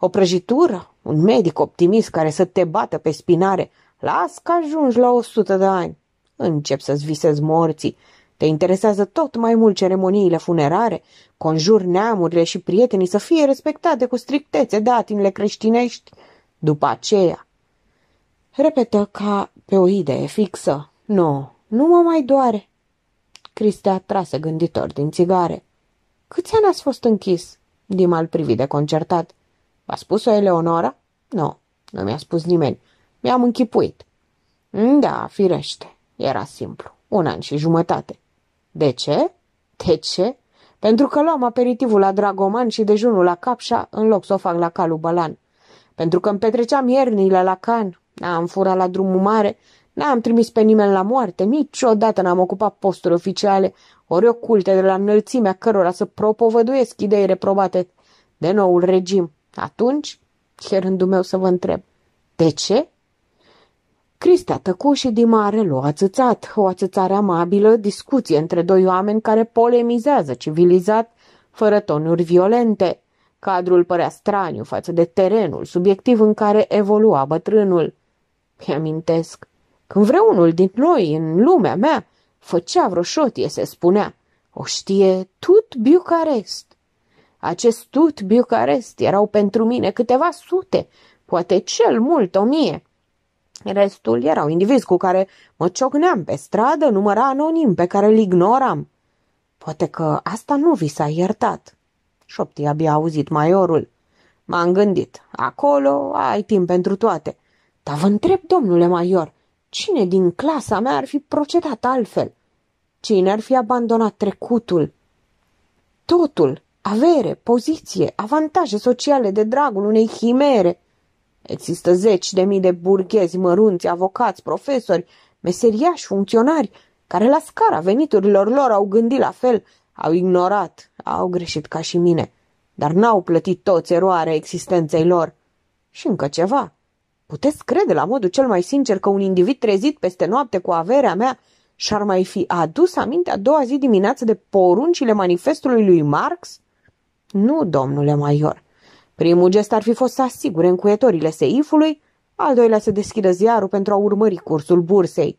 o prăjitură? Un medic optimist care să te bată pe spinare? Las că ajungi la o sută de ani. Încep să-ți visezi morții. Te interesează tot mai mult ceremoniile funerare? Conjur neamurile și prietenii să fie respectate cu strictețe datinile creștinești? După aceea, repetă ca pe o idee fixă. Nu, no, nu mă mai doare. Cristea trase gânditor din țigare. Câți ani ați fost închis? Dimal privi de concertat. A spus-o Eleonora? Nu, nu mi-a spus nimeni. Mi-am închipuit. Mm, da, firește. Era simplu. Un an și jumătate. De ce? De ce? Pentru că luam aperitivul la Dragoman și dejunul la Capșa în loc să o fac la Calu Pentru că îmi petreceam iernile la Can, n-am furat la drumul mare, n-am trimis pe nimeni la moarte, niciodată n-am ocupat posturi oficiale, ori oculte de la înălțimea cărora să propovăduiesc idei reprobate de noul regim. Atunci, e rândul meu să vă întreb, de ce? Cristea tăcu și l-o ațățat, o ațățare amabilă, discuție între doi oameni care polemizează civilizat, fără tonuri violente. Cadrul părea straniu față de terenul subiectiv în care evolua bătrânul. Îmi amintesc când vreunul din noi, în lumea mea, făcea vreo șotie, se spunea, o știe tut Bucarest. Acest tut Bucarest erau pentru mine câteva sute, poate cel mult o mie. Restul erau indivizi cu care mă ciocneam pe stradă, număra anonim pe care îl ignoram. Poate că asta nu vi s-a iertat. Șopti abia auzit maiorul. M-am gândit, acolo ai timp pentru toate. Dar vă întreb, domnule major, cine din clasa mea ar fi procedat altfel? Cine ar fi abandonat trecutul? Totul, avere, poziție, avantaje sociale de dragul unei chimere. Există zeci de mii de burghezi, mărunți, avocați, profesori, meseriași, funcționari, care la scara veniturilor lor au gândit la fel, au ignorat, au greșit ca și mine, dar n-au plătit toți eroarea existenței lor. Și încă ceva. Puteți crede la modul cel mai sincer că un individ trezit peste noapte cu averea mea și-ar mai fi adus aminte a doua zi dimineață de poruncile manifestului lui Marx? Nu, domnule Maior. Primul gest ar fi fost să asigure încuietorile seifului, al doilea să deschidă ziarul pentru a urmări cursul bursei.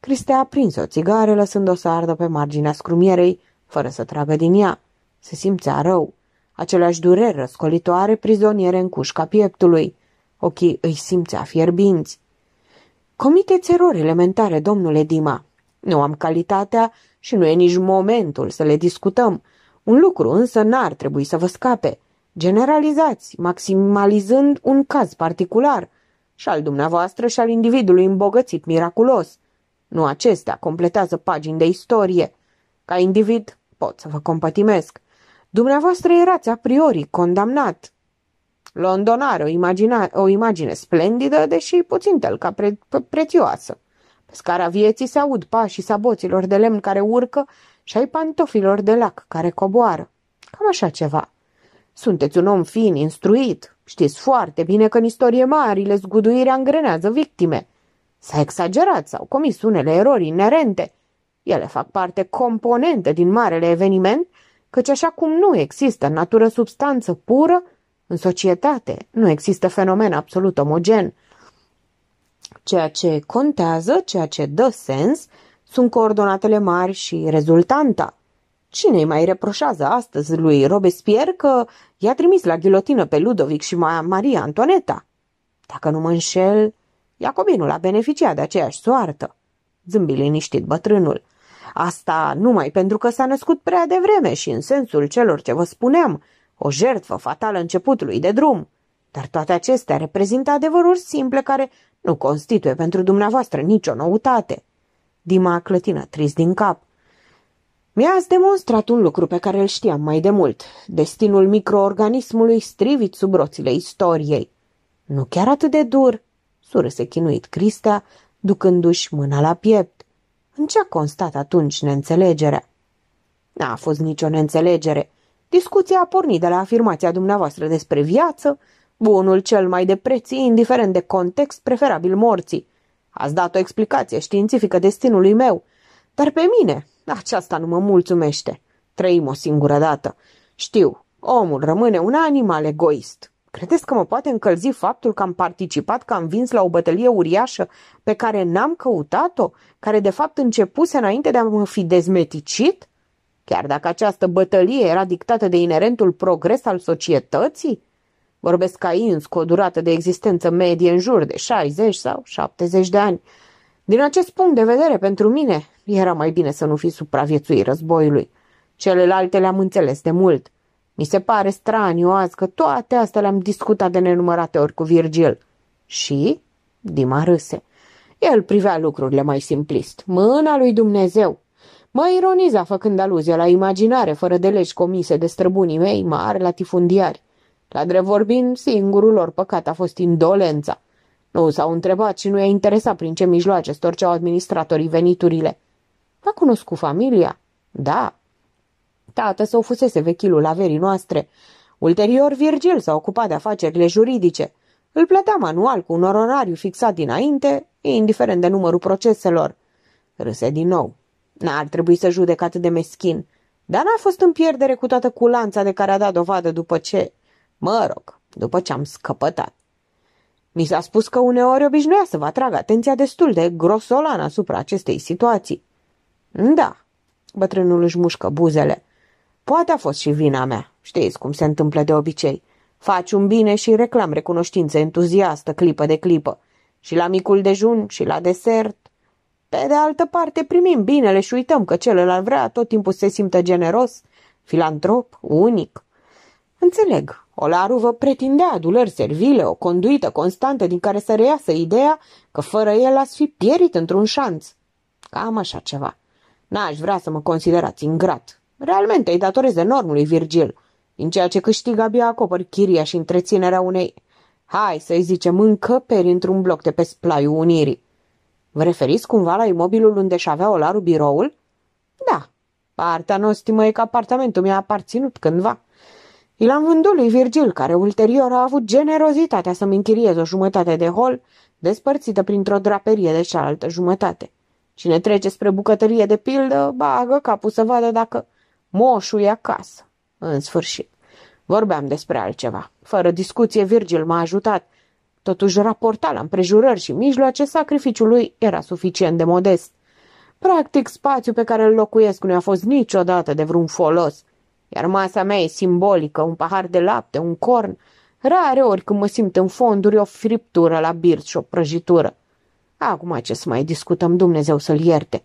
Cristea a prins o țigară, lăsând-o să ardă pe marginea scrumierei, fără să tragă din ea. Se simțea rău. Aceleași dureri răscolitoare prizoniere în cușca pieptului. Ochii îi simțea fierbinți. Comiteți erori elementare, domnule Dima. Nu am calitatea și nu e nici momentul să le discutăm – un lucru însă n-ar trebui să vă scape. Generalizați, maximalizând un caz particular și al dumneavoastră și al individului îmbogățit miraculos. Nu acestea completează pagini de istorie. Ca individ pot să vă compătimesc. Dumneavoastră erați a priori condamnat. London are o, imagina- o imagine splendidă, deși puțin tălca pre- pre- prețioasă. Pe scara vieții se aud pașii saboților de lemn care urcă și ai pantofilor de lac care coboară. Cam așa ceva. Sunteți un om fin, instruit. Știți foarte bine că în istorie marile zguduirea îngrenează victime. S-a exagerat, sau au comis unele erori inerente. Ele fac parte componentă din marele eveniment, căci așa cum nu există în natură substanță pură, în societate nu există fenomen absolut omogen. Ceea ce contează, ceea ce dă sens, sunt coordonatele mari și rezultanta. Cine îi mai reproșează astăzi lui Robespierre că i-a trimis la ghilotină pe Ludovic și Maria Antoneta? Dacă nu mă înșel, Iacobinul a beneficiat de aceeași soartă. Zâmbi liniștit bătrânul. Asta numai pentru că s-a născut prea devreme și în sensul celor ce vă spuneam, o jertfă fatală începutului de drum. Dar toate acestea reprezintă adevăruri simple care nu constituie pentru dumneavoastră nicio noutate. Dima clătină trist din cap. Mi-ați demonstrat un lucru pe care îl știam mai de mult. Destinul microorganismului strivit sub roțile istoriei. Nu chiar atât de dur, surâse chinuit Cristea, ducându-și mâna la piept. În ce a constat atunci neînțelegerea? N-a fost nicio neînțelegere. Discuția a pornit de la afirmația dumneavoastră despre viață, bunul cel mai de preț, indiferent de context, preferabil morții. Ați dat o explicație științifică destinului meu, dar pe mine aceasta nu mă mulțumește. Trăim o singură dată. Știu, omul rămâne un animal egoist. Credeți că mă poate încălzi faptul că am participat, că am vins la o bătălie uriașă pe care n-am căutat-o, care de fapt începuse înainte de a mă fi dezmeticit? Chiar dacă această bătălie era dictată de inerentul progres al societății? Vorbesc ca ins cu o durată de existență medie în jur de 60 sau 70 de ani. Din acest punct de vedere, pentru mine, era mai bine să nu fi supraviețuit războiului. Celelalte le-am înțeles de mult. Mi se pare straniu azi că toate astea le-am discutat de nenumărate ori cu Virgil. Și? Dima râse. El privea lucrurile mai simplist. Mâna lui Dumnezeu. Mă ironiza făcând aluzie la imaginare fără de legi comise de străbunii mei mari tifundiari. La drept vorbind, singurul lor păcat a fost indolența. Nu s-au întrebat și nu i-a interesat prin ce mijloace storceau administratorii veniturile. A cunoscut familia? Da. Tată s-o fusese vechilul averii noastre. Ulterior, Virgil s-a ocupat de afacerile juridice. Îl plătea manual cu un ororariu fixat dinainte, indiferent de numărul proceselor. Râse din nou. N-ar trebui să judec atât de meschin, dar n-a fost în pierdere cu toată culanța de care a dat dovadă după ce Mă rog, după ce am scăpătat. Mi s-a spus că uneori obișnuia să vă atragă atenția destul de grosolan asupra acestei situații. Da, bătrânul își mușcă buzele. Poate a fost și vina mea. Știți cum se întâmplă de obicei. Faci un bine și reclam recunoștință entuziastă clipă de clipă. Și la micul dejun și la desert. Pe de altă parte primim binele și uităm că celălalt vrea tot timpul să se simtă generos, filantrop, unic. Înțeleg, Olaru vă pretindea adulări servile, o conduită constantă din care să reiasă ideea că fără el ați fi pierit într-un șanț. Cam așa ceva. N-aș vrea să mă considerați ingrat. Realmente îi datorez enorm lui Virgil. Din ceea ce câștig abia acopăr chiria și întreținerea unei, hai să-i zicem, încăperi într-un bloc de pe splaiul Unirii. Vă referiți cumva la imobilul unde și avea Olaru biroul? Da. Partea nostimă e că apartamentul mi-a aparținut cândva. I l-am vândut lui Virgil, care ulterior a avut generozitatea să-mi închirieze o jumătate de hol, despărțită printr-o draperie de cealaltă jumătate. Cine trece spre bucătărie de pildă, bagă capul să vadă dacă moșul e acasă. În sfârșit, vorbeam despre altceva. Fără discuție, Virgil m-a ajutat. Totuși, raporta la împrejurări și mijloace, sacrificiul lui era suficient de modest. Practic, spațiul pe care îl locuiesc nu a fost niciodată de vreun folos – iar masa mea e simbolică, un pahar de lapte, un corn. Rare ori când mă simt în fonduri, o friptură la birt și o prăjitură. Acum ce să mai discutăm, Dumnezeu să-l ierte.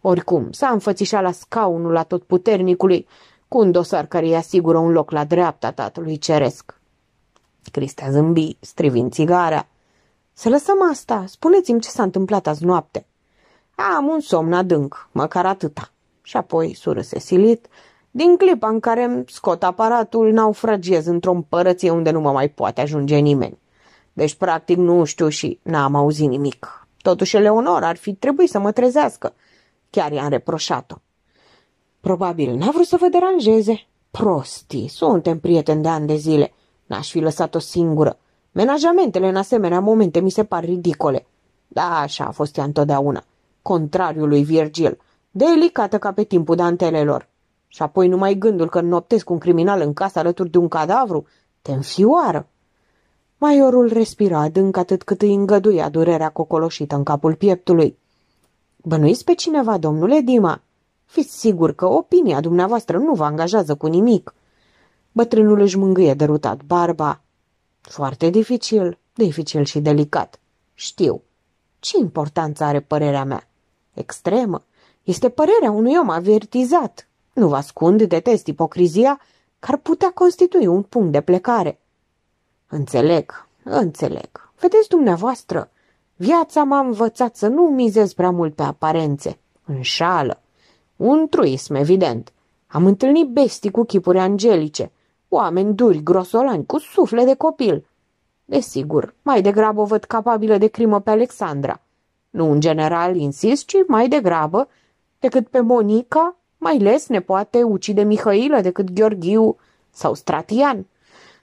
Oricum, s-a înfățișat la scaunul la tot puternicului cu un dosar care îi asigură un loc la dreapta tatălui ceresc. Cristea zâmbi, strivind țigara. Să lăsăm asta, spuneți-mi ce s-a întâmplat azi noapte. Am un somn adânc, măcar atâta. Și apoi surâse silit, din clipa în care îmi scot aparatul, naufragiez într-o împărăție unde nu mă mai poate ajunge nimeni. Deci, practic, nu știu și n-am auzit nimic. Totuși, Eleonora ar fi trebuit să mă trezească. Chiar i-am reproșat-o. Probabil n-a vrut să vă deranjeze. Prostii, suntem prieteni de ani de zile. N-aș fi lăsat-o singură. Menajamentele în asemenea momente mi se par ridicole. Da, așa a fost ea întotdeauna. Contrariul lui Virgil. Delicată ca pe timpul dantelelor. Și apoi numai gândul că noptesc cu un criminal în casă alături de un cadavru te înfioară. Maiorul respira adânc atât cât îi îngăduia durerea cocoloșită în capul pieptului. Bănuiți pe cineva, domnule Dima. Fiți sigur că opinia dumneavoastră nu vă angajează cu nimic. Bătrânul își mângâie derutat barba. Foarte dificil, dificil și delicat. Știu. Ce importanță are părerea mea? Extremă. Este părerea unui om avertizat, nu vă ascund, detest ipocrizia, care putea constitui un punct de plecare. Înțeleg, înțeleg. Vedeți dumneavoastră, viața m-a învățat să nu mizez prea mult pe aparențe. Înșală. Un truism, evident. Am întâlnit bestii cu chipuri angelice, oameni duri, grosolani, cu suflet de copil. Desigur, mai degrabă o văd capabilă de crimă pe Alexandra. Nu în general, insist, ci mai degrabă decât pe Monica, mai ne poate ucide Mihailă decât Gheorghiu sau Stratian.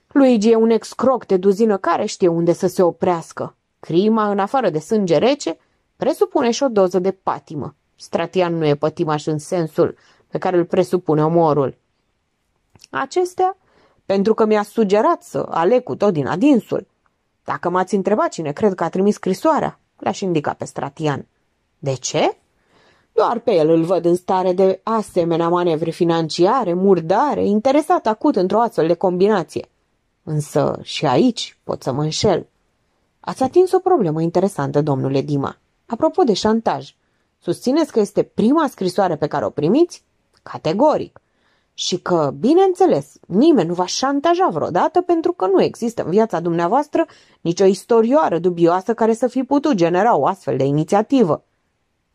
Luigi e un excroc de duzină care știe unde să se oprească. Crima, în afară de sânge rece, presupune și o doză de patimă. Stratian nu e pătimaș în sensul pe care îl presupune omorul. Acestea, pentru că mi-a sugerat să aleg cu tot din adinsul. Dacă m-ați întrebat cine cred că a trimis scrisoarea, le aș indica pe Stratian. De ce? Doar pe el îl văd în stare de asemenea manevre financiare, murdare, interesat acut într-o astfel de combinație. Însă și aici pot să mă înșel. Ați atins o problemă interesantă, domnule Dima. Apropo de șantaj, susțineți că este prima scrisoare pe care o primiți? Categoric. Și că, bineînțeles, nimeni nu va șantaja vreodată pentru că nu există în viața dumneavoastră nicio istorioară dubioasă care să fi putut genera o astfel de inițiativă.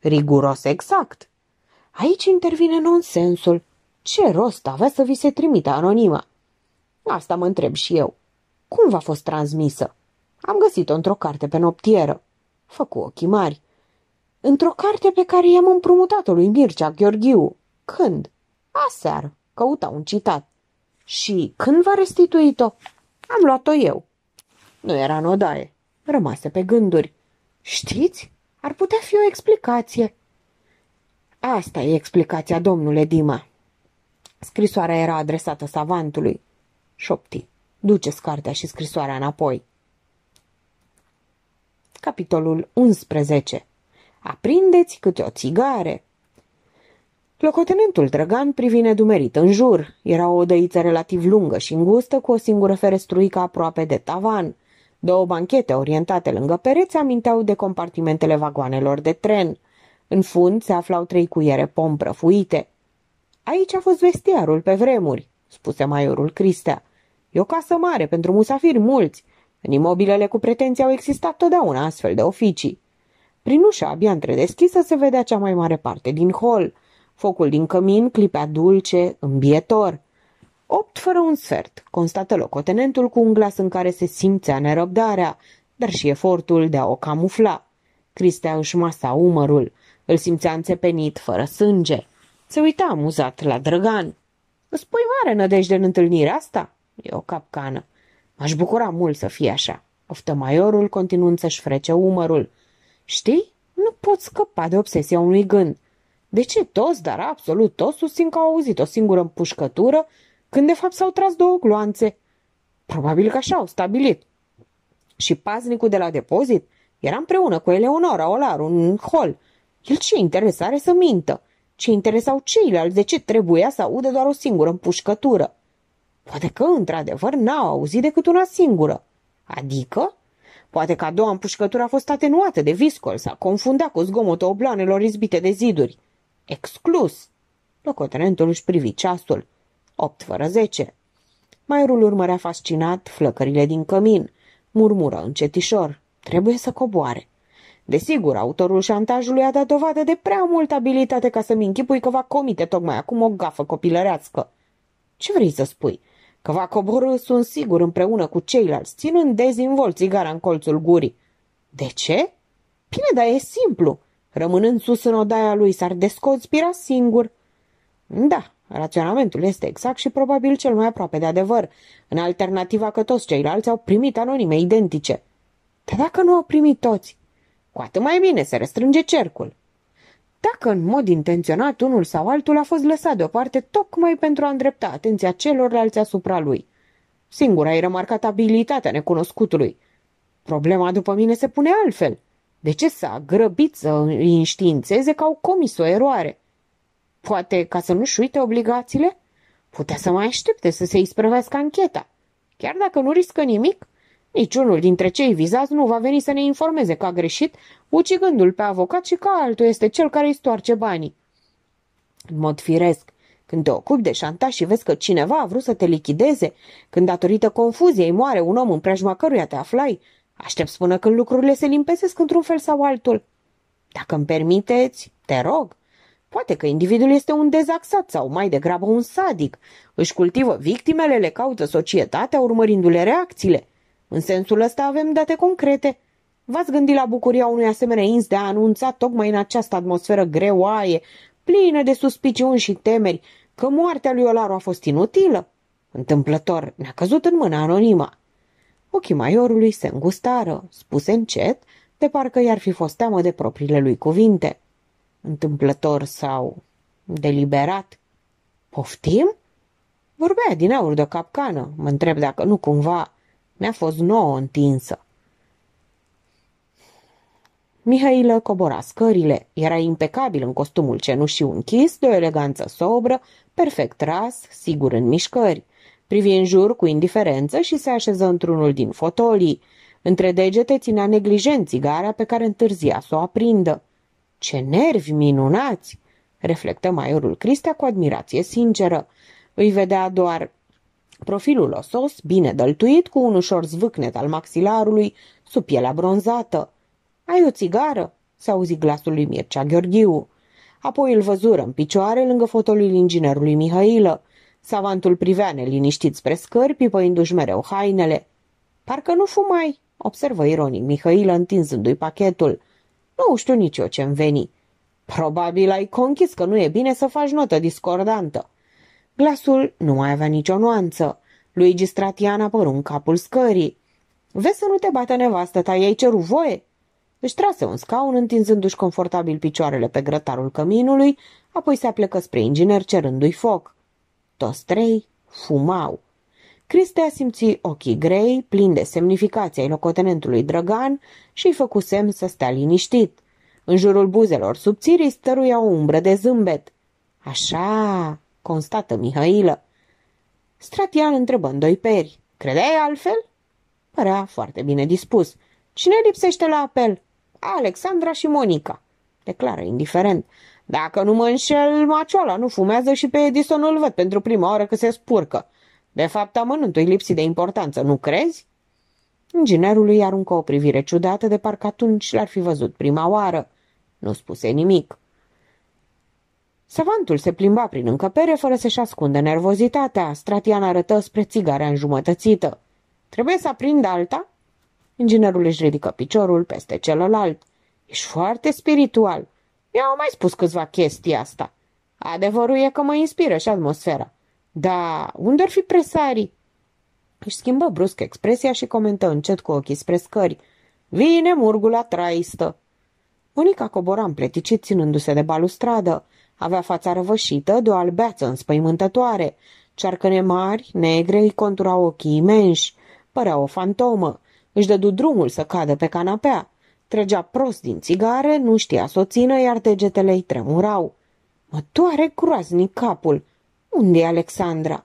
Riguros exact. Aici intervine nonsensul. Ce rost avea să vi se trimită anonimă? Asta mă întreb și eu. Cum v-a fost transmisă? Am găsit-o într-o carte pe noptieră. Făcu ochii mari. Într-o carte pe care i-am împrumutat-o lui Mircea Gheorghiu. Când? Aseară. Căuta un citat. Și când v-a restituit-o? Am luat-o eu. Nu era în odaie. Rămase pe gânduri. Știți? Ar putea fi o explicație. Asta e explicația, domnule Dima. Scrisoarea era adresată savantului. Șopti. Duceți cartea și scrisoarea înapoi. Capitolul 11. Aprindeți câte o țigare. Locotenentul Drăgan privi nedumerit în jur. Era o odăiță relativ lungă și îngustă, cu o singură ferestruică aproape de tavan. Două banchete orientate lângă pereți aminteau de compartimentele vagoanelor de tren. În fund se aflau trei cuiere pom prăfuite. Aici a fost vestiarul pe vremuri, spuse maiorul Cristea. E o casă mare pentru musafiri mulți. În imobilele cu pretenții au existat totdeauna astfel de oficii. Prin ușa abia întredeschisă se vedea cea mai mare parte din hol. Focul din cămin clipea dulce, îmbietor. Opt fără un sfert, constată locotenentul cu un glas în care se simțea nerăbdarea, dar și efortul de a o camufla. Cristea își masa umărul, îl simțea înțepenit, fără sânge. Se uita amuzat la drăgan. Îți pui mare nădejde în întâlnirea asta? E o capcană. M-aș bucura mult să fie așa, oftă maiorul continuând să-și frece umărul. Știi, nu pot scăpa de obsesia unui gând. De ce toți, dar absolut toți, susțin că au auzit o singură împușcătură când de fapt s-au tras două gloanțe. Probabil că așa au stabilit. Și paznicul de la depozit era împreună cu Eleonora Olar, în hol. El ce interes are să mintă? Ce interesau ceilalți? De ce trebuia să audă doar o singură împușcătură? Poate că, într-adevăr, n-au auzit decât una singură. Adică? Poate că a doua împușcătură a fost atenuată de viscol, s-a confundat cu zgomotul obloanelor izbite de ziduri. Exclus! Locotenentul își privi ceasul. Opt fără zece. Maierul urmărea fascinat flăcările din cămin. Murmură încetișor. Trebuie să coboare. Desigur, autorul șantajului a dat dovadă de prea multă abilitate ca să-mi închipui că va comite tocmai acum o gafă copilărească. Ce vrei să spui? Că va coborâ, sunt sigur, împreună cu ceilalți, ținând dezinvolt țigara în colțul gurii. De ce? Bine, dar e simplu. Rămânând sus în odaia lui, s-ar desconspira singur. Da, Raționamentul este exact și probabil cel mai aproape de adevăr, în alternativa că toți ceilalți au primit anonime identice. Dar dacă nu au primit toți, cu atât mai bine se restrânge cercul. Dacă în mod intenționat unul sau altul a fost lăsat deoparte tocmai pentru a îndrepta atenția celorlalți asupra lui. Singura e remarcat abilitatea necunoscutului. Problema după mine se pune altfel. De ce s-a grăbit să înștiințeze că au comis o eroare? Poate, ca să nu-și uite obligațiile, putea să mai aștepte să se isprăvească ancheta. Chiar dacă nu riscă nimic, niciunul dintre cei vizați nu va veni să ne informeze că a greșit, ucigându-l pe avocat și că altul este cel care îi stoarce banii. În mod firesc, când te ocupi de șantaj și vezi că cineva a vrut să te lichideze, când datorită confuziei moare un om în preajma căruia te aflai, aștept până când lucrurile se limpezesc într-un fel sau altul. Dacă îmi permiteți, te rog, Poate că individul este un dezaxat sau mai degrabă un sadic. Își cultivă victimele, le caută societatea urmărindu-le reacțiile. În sensul ăsta avem date concrete. V-ați gândit la bucuria unui asemenea ins de a anunța tocmai în această atmosferă greoaie, plină de suspiciuni și temeri, că moartea lui Olaru a fost inutilă? Întâmplător, ne-a căzut în mâna anonima. Ochii maiorului se îngustară, spuse încet, de parcă i-ar fi fost teamă de propriile lui cuvinte întâmplător sau deliberat. Poftim? Vorbea din aur de capcană. Mă întreb dacă nu cumva mi-a fost nouă întinsă. Mihailă cobora scările. Era impecabil în costumul cenușiu închis, de o eleganță sobră, perfect ras, sigur în mișcări. Privi în jur cu indiferență și se așeză într-unul din fotolii. Între degete ținea neglijent țigara pe care întârzia să o aprindă. Ce nervi minunați!" reflectă maiorul Cristea cu admirație sinceră. Îi vedea doar profilul osos, bine dăltuit, cu un ușor zvâcnet al maxilarului, sub pielea bronzată. Ai o țigară?" s-a auzit glasul lui Mircea Gheorghiu. Apoi îl văzură în picioare lângă fotolul inginerului Mihailă. Savantul privea neliniștit spre scări, pipăindu-și mereu hainele. Parcă nu fumai, observă ironic Mihailă, întinzându-i pachetul. Nu știu nici eu ce-mi veni. Probabil ai conchis că nu e bine să faci notă discordantă. Glasul nu mai avea nicio nuanță. Luigi Stratian apăru în capul scării. Vezi să nu te bată nevastă ta, ei ceru voie? Își trase un scaun, întinzându-și confortabil picioarele pe grătarul căminului, apoi se aplecă spre inginer cerându-i foc. Toți trei fumau. Cristea simți ochii grei, plini de semnificația locotenentului Drăgan și îi făcu semn să stea liniștit. În jurul buzelor subțirii stăruia o umbră de zâmbet. Așa, constată Mihailă. Stratian întrebă în doi peri. Credeai altfel? Părea foarte bine dispus. Cine lipsește la apel? Alexandra și Monica, declară indiferent. Dacă nu mă înșel, Maciola nu fumează și pe Edison îl văd pentru prima oară că se spurcă. De fapt, amănuntul lipsit de importanță, nu crezi? Inginerul îi aruncă o privire ciudată, de parcă atunci l-ar fi văzut prima oară. Nu spuse nimic. Savantul se plimba prin încăpere fără să-și ascundă nervozitatea. Stratian arătă spre țigarea înjumătățită. Trebuie să aprind alta? Inginerul își ridică piciorul peste celălalt. Ești foarte spiritual. Eu am mai spus câțiva chestii asta. Adevărul e că mă inspiră și atmosfera. Da, unde ar fi presarii? Își schimbă brusc expresia și comentă încet cu ochii spre scări. Vine murgula traistă! Unica cobora împleticit ținându-se de balustradă. Avea fața răvășită de o albeață înspăimântătoare. Cearcăne mari, negre, îi conturau ochii imenși. Părea o fantomă. Își dădu drumul să cadă pe canapea. Trăgea prost din țigare, nu știa să o țină, iar degetele îi tremurau. Mă doare groaznic capul. Unde e Alexandra?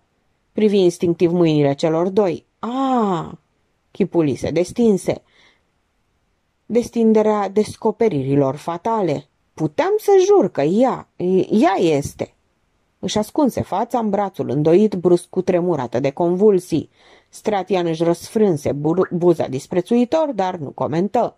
Privi instinctiv mâinile celor doi. A, ah, chipul se destinse. Destinderea descoperirilor fatale. Puteam să jur că ea, ea este. Își ascunse fața în brațul îndoit, brusc cu tremurată de convulsii. Stratian își răsfrânse bu- buza disprețuitor, dar nu comentă.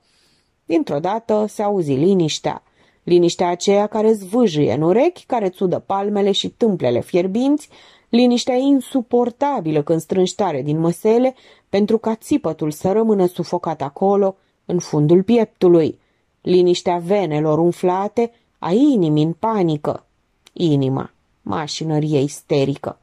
Dintr-o dată se auzi liniștea liniștea aceea care zvâjâie în urechi, care țudă palmele și tâmplele fierbinți, liniștea insuportabilă când strângi tare din măsele, pentru ca țipătul să rămână sufocat acolo, în fundul pieptului, liniștea venelor umflate, a inimii în panică, inima, mașinărie isterică.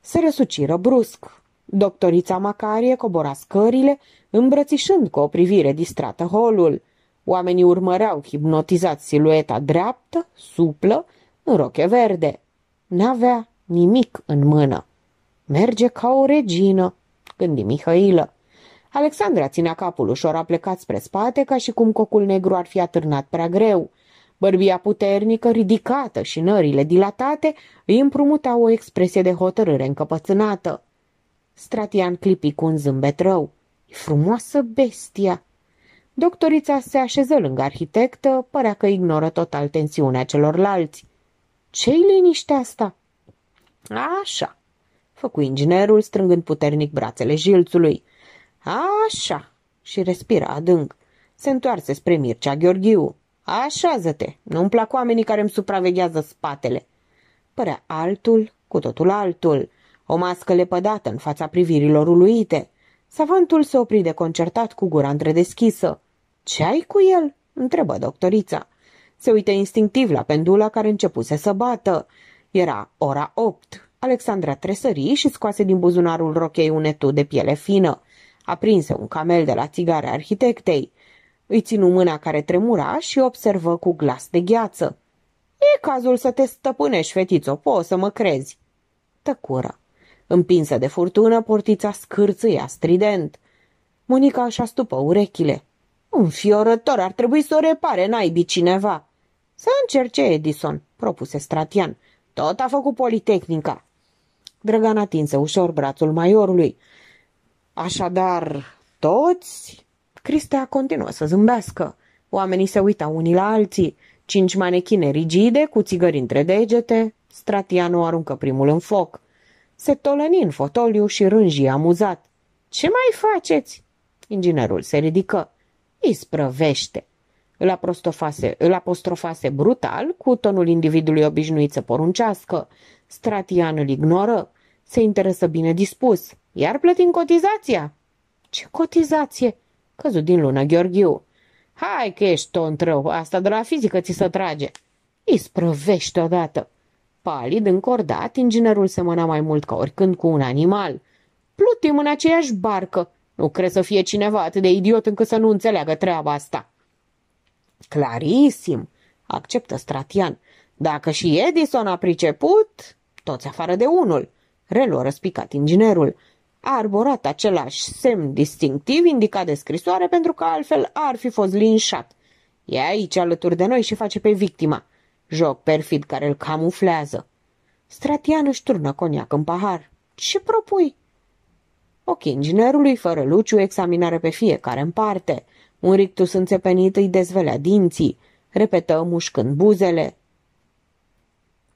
Se răsuciră brusc. Doctorița Macarie cobora scările, îmbrățișând cu o privire distrată holul – Oamenii urmăreau, hipnotizat, silueta dreaptă, suplă, în roche verde. N-avea nimic în mână. Merge ca o regină, gândi Mihailă. Alexandra ținea capul ușor aplecat spre spate, ca și cum cocul negru ar fi atârnat prea greu. Bărbia puternică, ridicată și nările dilatate îi împrumutau o expresie de hotărâre încăpățânată. Stratian clipi cu un zâmbet rău. E frumoasă bestia, Doctorița se așeză lângă arhitectă, părea că ignoră total tensiunea celorlalți. Ce-i liniște asta? Așa, făcu inginerul strângând puternic brațele jilțului. Așa, și respira adânc. Se întoarse spre Mircea Gheorghiu. Așează-te, nu-mi plac oamenii care îmi supraveghează spatele. Părea altul, cu totul altul, o mască lepădată în fața privirilor uluite. Savantul se opri de concertat cu gura întredeschisă. Ce ai cu el?" întrebă doctorița. Se uită instinctiv la pendula care începuse să bată. Era ora opt. Alexandra tresări și scoase din buzunarul rochei un etu de piele fină. Aprinse un camel de la țigare arhitectei. Îi ținu mâna care tremura și observă cu glas de gheață. E cazul să te stăpânești, fetițo, poți să mă crezi." Tăcură. Împinsă de furtună, portița scârțâia strident. Monica își astupă urechile. Un fiorător ar trebui să o repare, n-ai cineva. Să încerce Edison, propuse Stratian. Tot a făcut Politehnica. Drăgan atinse ușor brațul maiorului. Așadar, toți? Cristea continuă să zâmbească. Oamenii se uitau unii la alții. Cinci manechine rigide, cu țigări între degete. o aruncă primul în foc. Se tolăni în fotoliu și rânji amuzat. Ce mai faceți?" Inginerul se ridică. Isprăvește! Îl apostrofase, îl apostrofase brutal, cu tonul individului obișnuit să poruncească. Stratian îl ignoră. Se interesă bine dispus. Iar plătim cotizația. Ce cotizație? Căzut din lună Gheorghiu. Hai că ești tont rău, asta de la fizică ți se trage. Isprăvește odată. Palid, încordat, inginerul semăna mai mult ca oricând cu un animal. Plutim în aceeași barcă. Nu cred să fie cineva atât de idiot încât să nu înțeleagă treaba asta. Clarisim, acceptă Stratian. Dacă și Edison a priceput, toți afară de unul, reluă răspicat inginerul. A arborat același semn distinctiv indicat de scrisoare pentru că altfel ar fi fost linșat. E aici alături de noi și face pe victima. Joc perfid care îl camuflează. Stratian își turnă coniac în pahar. Ce propui? Ochii inginerului, fără luciu, examinare pe fiecare în parte. Un rictus înțepenit îi dezvelea dinții. Repetă mușcând buzele.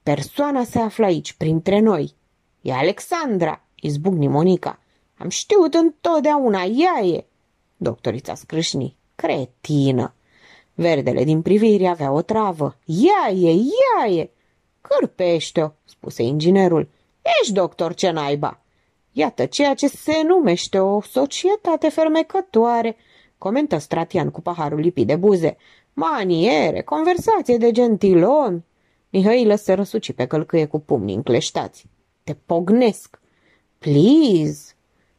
Persoana se află aici, printre noi. E Alexandra, izbucni Monica. Am știut întotdeauna, ea e. Doctorița scrâșni. Cretină! Verdele din privire avea o travă. Ea e, ea e! Cârpește-o, spuse inginerul. Ești doctor ce naiba! Iată ceea ce se numește o societate fermecătoare, comentă Stratian cu paharul lipit de buze. Maniere, conversație de gentilom. Mihaila se răsuci pe călcâie cu pumnii încleștați. Te pognesc. Please!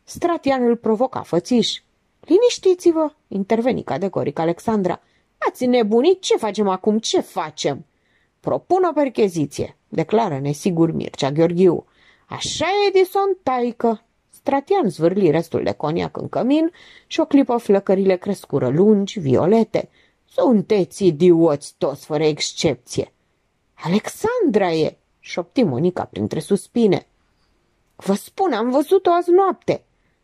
Stratian îl provoca fățiș. Liniștiți-vă, interveni categoric Alexandra. Ați nebunit? Ce facem acum? Ce facem? Propun o percheziție, declară nesigur Mircea Gheorghiu. Așa, Edison, taică!" Stratian zvârli restul de coniac în cămin și o clipă flăcările crescură lungi, violete. Sunteți idioți toți, fără excepție!" Alexandra e!" șopti Monica printre suspine. Vă spun, am văzut-o azi noapte!"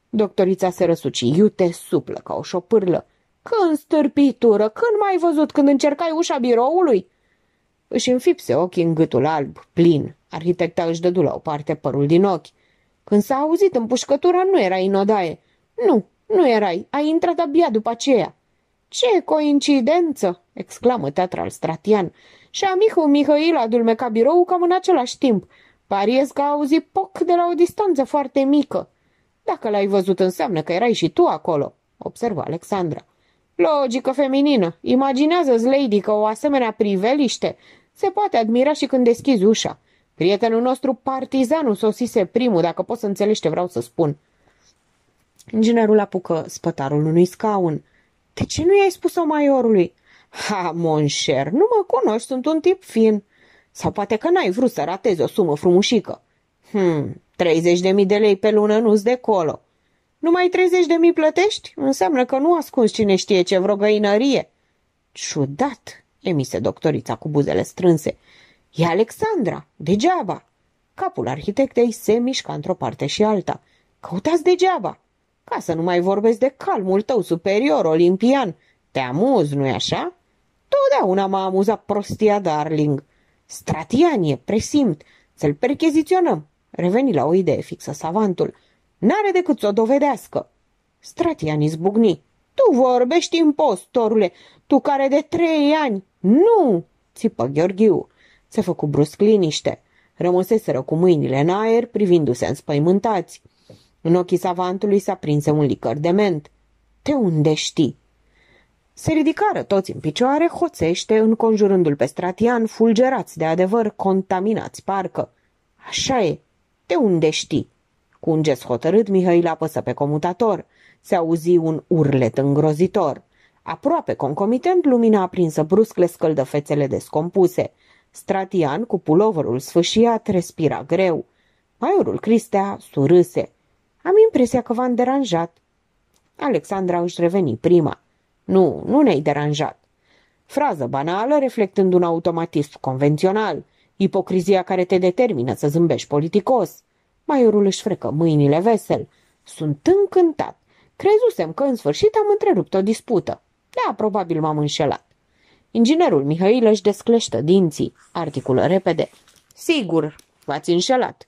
Doctorița se răsuci iute, suplă ca o șopârlă. Când stârpitură, când mai văzut, când încercai ușa biroului? Își înfipse ochii în gâtul alb, plin, Arhitecta își dădu la o parte părul din ochi. Când s-a auzit împușcătura, nu era inodaie. Nu, nu erai, ai intrat abia după aceea. Ce coincidență!" exclamă teatral Stratian. Și amicul Mihail dulmeca birou cam în același timp. Pariez că a auzit poc de la o distanță foarte mică. Dacă l-ai văzut, înseamnă că erai și tu acolo," observă Alexandra. Logică feminină. Imaginează-ți, lady, că o asemenea priveliște se poate admira și când deschizi ușa. Prietenul nostru, partizanul, sosise primul, dacă poți să înțelegi ce vreau să spun. Inginerul apucă spătarul unui scaun. De ce nu i-ai spus-o maiorului? Ha, monșer, nu mă cunoști, sunt un tip fin. Sau poate că n-ai vrut să ratezi o sumă frumușică. Hmm, 30.000 de lei pe lună nu-s de colo. Numai mii plătești? Înseamnă că nu ascunzi cine știe ce găinărie. Ciudat, emise doctorița cu buzele strânse. E Alexandra, degeaba! Capul arhitectei se mișca într-o parte și alta. Căutați degeaba! Ca să nu mai vorbesc de calmul tău superior olimpian. Te amuz, nu-i așa? Totdeauna m-a amuzat prostia Darling. Stratianie, presimt, să-l percheziționăm. Reveni la o idee fixă savantul. N-are decât să o dovedească. Stratian izbucni. Tu vorbești impostorule, tu care de trei ani... Nu! țipă Gheorghiu. Se făcu brusc liniște. Rămăseseră cu mâinile în aer, privindu-se înspăimântați. În ochii savantului s-a prinse un licăr dement. Te unde știi? Se ridicară toți în picioare, hoțește, înconjurându-l pe Stratian, fulgerați de adevăr, contaminați parcă. Așa e. Te unde știi? Cu un gest hotărât, Mihăil apăsă pe comutator. Se auzi un urlet îngrozitor. Aproape concomitent, lumina aprinsă brusc le scăldă fețele descompuse. Stratian, cu puloverul sfâșiat, respira greu. Maiorul Cristea surâse. Am impresia că v-am deranjat. Alexandra își reveni prima. Nu, nu ne-ai deranjat. Frază banală reflectând un automatism convențional. Ipocrizia care te determină să zâmbești politicos. Maiorul își frecă mâinile vesel. Sunt încântat. Crezusem că în sfârșit am întrerupt o dispută. Da, probabil m-am înșelat. Inginerul Mihail își descleștă dinții, articulă repede. Sigur, v-ați înșelat.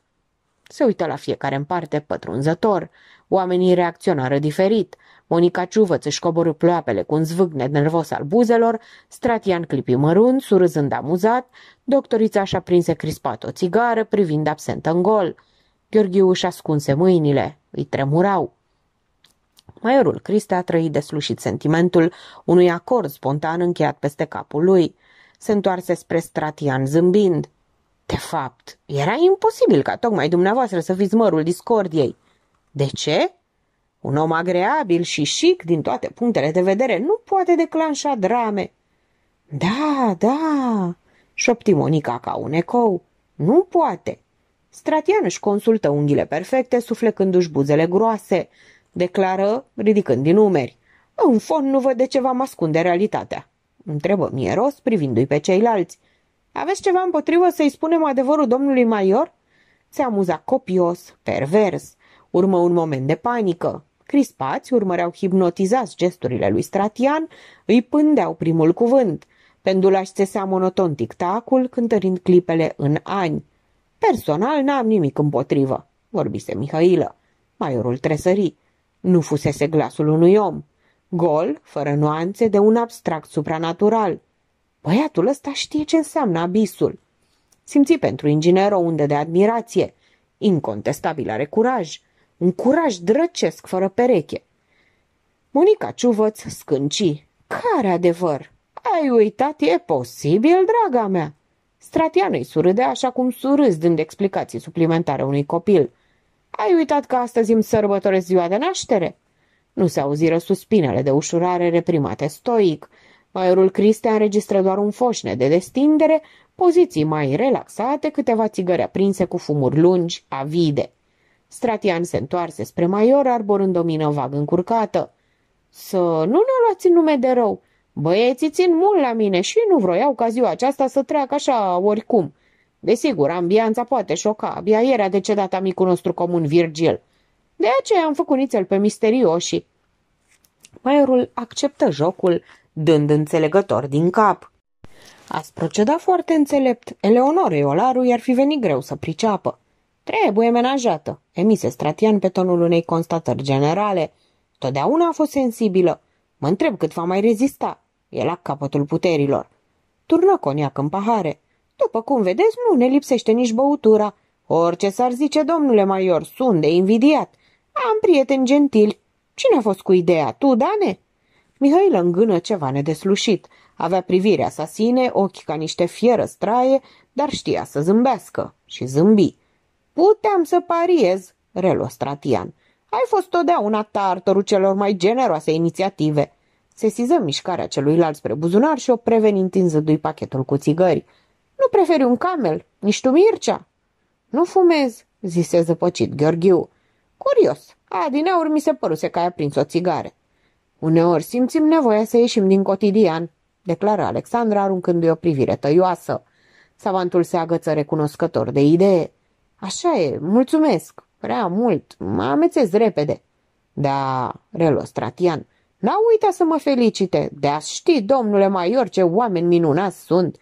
Se uită la fiecare în parte, pătrunzător. Oamenii reacționară diferit. Monica Ciuvăț își coborâ ploapele cu un zvâgne nervos al buzelor, Stratian clipi mărunt, surâzând amuzat, doctorița și-a prinse crispat o țigară, privind absent în gol. Gheorghiu își ascunse mâinile, îi tremurau. Maiorul Cristea a trăit deslușit sentimentul unui acord spontan încheiat peste capul lui. Se întoarse spre Stratian zâmbind. De fapt, era imposibil ca tocmai dumneavoastră să fiți mărul discordiei. De ce? Un om agreabil și chic din toate punctele de vedere nu poate declanșa drame. Da, da, șopti Monica ca un ecou. Nu poate. Stratian își consultă unghiile perfecte, suflecându-și buzele groase declară ridicând din umeri. În fond nu văd de ce v-am ascunde realitatea. Întrebă Mieros privindu-i pe ceilalți. Aveți ceva împotrivă să-i spunem adevărul domnului Maior? Se amuza copios, pervers. Urmă un moment de panică. Crispați urmăreau hipnotizați gesturile lui Stratian, îi pândeau primul cuvânt. Pendula țesea monoton tictacul, cântărind clipele în ani. Personal n-am nimic împotrivă, vorbise Mihailă. Maiorul tresării. Nu fusese glasul unui om, gol, fără nuanțe, de un abstract supranatural. Băiatul ăsta știe ce înseamnă abisul. Simți pentru inginer o undă de admirație. Incontestabil are curaj. Un curaj drăcesc fără pereche. Monica Ciuvăț scânci. Care adevăr? Ai uitat, e posibil, draga mea. Stratian îi surâdea așa cum surâs dând explicații suplimentare unui copil – ai uitat că astăzi îmi sărbătoresc ziua de naștere?" Nu se auziră suspinele de ușurare reprimate stoic. Maierul Cristea înregistră doar un foșne de destindere, poziții mai relaxate, câteva țigări aprinse cu fumuri lungi, avide. Stratian se întoarse spre Maior, arborând o mină vag încurcată. Să nu ne luați nume de rău. Băieții țin mult la mine și nu vroiau ca ziua aceasta să treacă așa oricum. Desigur, ambianța poate șoca. Abia ieri a decedat amicul nostru comun, Virgil. De aceea am făcut nițel pe misterioși. Maierul acceptă jocul, dând înțelegător din cap. Ați proceda foarte înțelept. Eleonorei Olaru i-ar fi venit greu să priceapă. Trebuie menajată, emise Stratian pe tonul unei constatări generale. Totdeauna a fost sensibilă. Mă întreb cât va mai rezista. E la capătul puterilor. Turnă coniac în pahare. După cum vedeți, nu ne lipsește nici băutura. Orice s-ar zice, domnule Maior, sunt de invidiat. Am prieteni gentili. Cine a fost cu ideea? Tu, Dane?" Mihail îngână ceva nedeslușit. Avea privire sine, ochi ca niște fieră straie, dar știa să zâmbească și zâmbi. Puteam să pariez, relu Stratian. Ai fost totdeauna tartorul celor mai generoase inițiative. Se siză mișcarea celuilalt spre buzunar și o preveni întinzându-i pachetul cu țigări. Nu preferi un camel, nici tu Mircea?" Nu fumez," zise zăpăcit Gheorghiu. Curios, adineauri mi se păruse că ai aprins o țigare. Uneori simțim nevoia să ieșim din cotidian, declară Alexandra aruncându-i o privire tăioasă. Savantul se agăță recunoscător de idee. Așa e, mulțumesc, prea mult, mă amețez repede. Da, reluă Stratian, n-au uitat să mă felicite, de a ști, domnule Maior, ce oameni minunați sunt.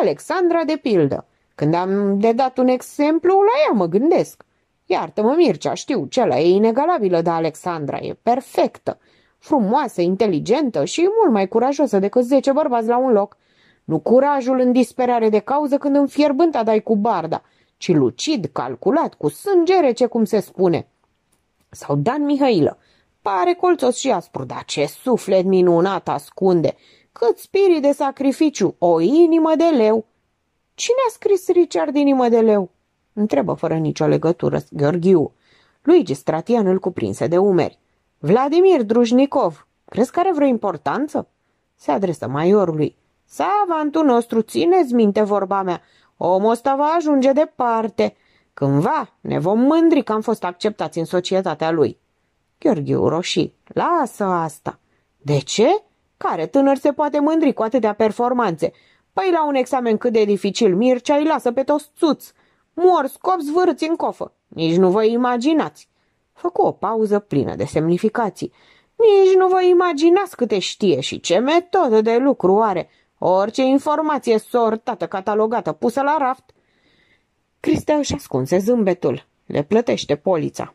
Alexandra, de pildă. Când am de dat un exemplu, la ea mă gândesc. Iartă-mă, Mircea, știu, cela e inegalabilă, dar Alexandra e perfectă, frumoasă, inteligentă și mult mai curajoasă decât zece bărbați la un loc. Nu curajul în disperare de cauză când în fierbânta dai cu barda, ci lucid, calculat, cu sânge rece, cum se spune. Sau Dan Mihailă. Pare colțos și aspru, dar ce suflet minunat ascunde! Cât spirit de sacrificiu, o inimă de leu. Cine a scris Richard inimă de leu? Întrebă fără nicio legătură Gheorghiu. Luigi Stratian îl cuprinse de umeri. Vladimir Drujnikov, crezi că are vreo importanță? Se adresă maiorului. Savantul nostru, țineți minte vorba mea, omul ăsta va ajunge departe. Cândva ne vom mândri că am fost acceptați în societatea lui. Gheorghiu roșii, lasă asta. De ce? Care tânăr se poate mândri cu atâtea performanțe? Păi la un examen cât de dificil, Mircea îi lasă pe toți țuți. Mor, scop zvârți în cofă. Nici nu vă imaginați. Făcu o pauză plină de semnificații. Nici nu vă imaginați câte știe și ce metodă de lucru are. Orice informație sortată, catalogată, pusă la raft. Cristea își ascunse zâmbetul. Le plătește polița.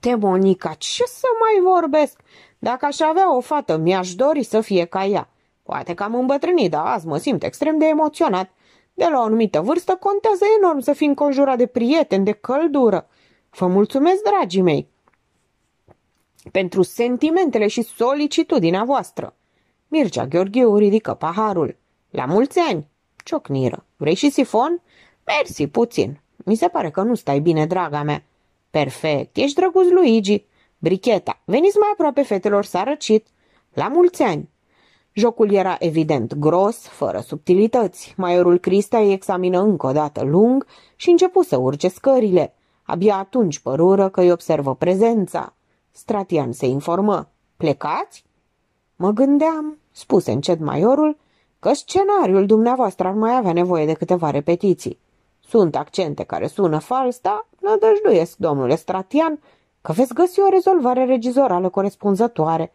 Te, Monica, ce să mai vorbesc? Dacă aș avea o fată, mi-aș dori să fie ca ea. Poate că am îmbătrânit, dar azi mă simt extrem de emoționat. De la o anumită vârstă contează enorm să fii înconjurat de prieteni, de căldură. Vă mulțumesc, dragii mei, pentru sentimentele și solicitudinea voastră. Mircea Gheorgheu ridică paharul. La mulți ani! Ciocniră. Vrei și sifon? Mersi puțin. Mi se pare că nu stai bine, draga mea. Perfect, ești drăguț, Luigi. Bricheta, veniți mai aproape fetelor, s-a răcit. La mulți ani! Jocul era evident gros, fără subtilități. Maiorul Cristea îi examină încă o dată lung și începu să urce scările. Abia atunci părură că îi observă prezența. Stratian se informă. Plecați? Mă gândeam, spuse încet maiorul, că scenariul dumneavoastră ar mai avea nevoie de câteva repetiții. Sunt accente care sună fals, dar nădăjduiesc, domnule Stratian, că veți găsi o rezolvare regizorală corespunzătoare.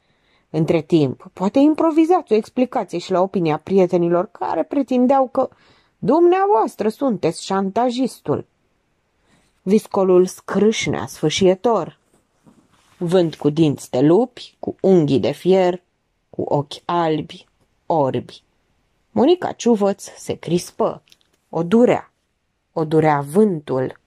Între timp, poate improvizați o explicație și la opinia prietenilor care pretindeau că dumneavoastră sunteți șantajistul. Viscolul scrâșnea sfâșietor. Vânt cu dinți de lupi, cu unghii de fier, cu ochi albi, orbi. Monica Ciuvăț se crispă. O durea. O durea vântul.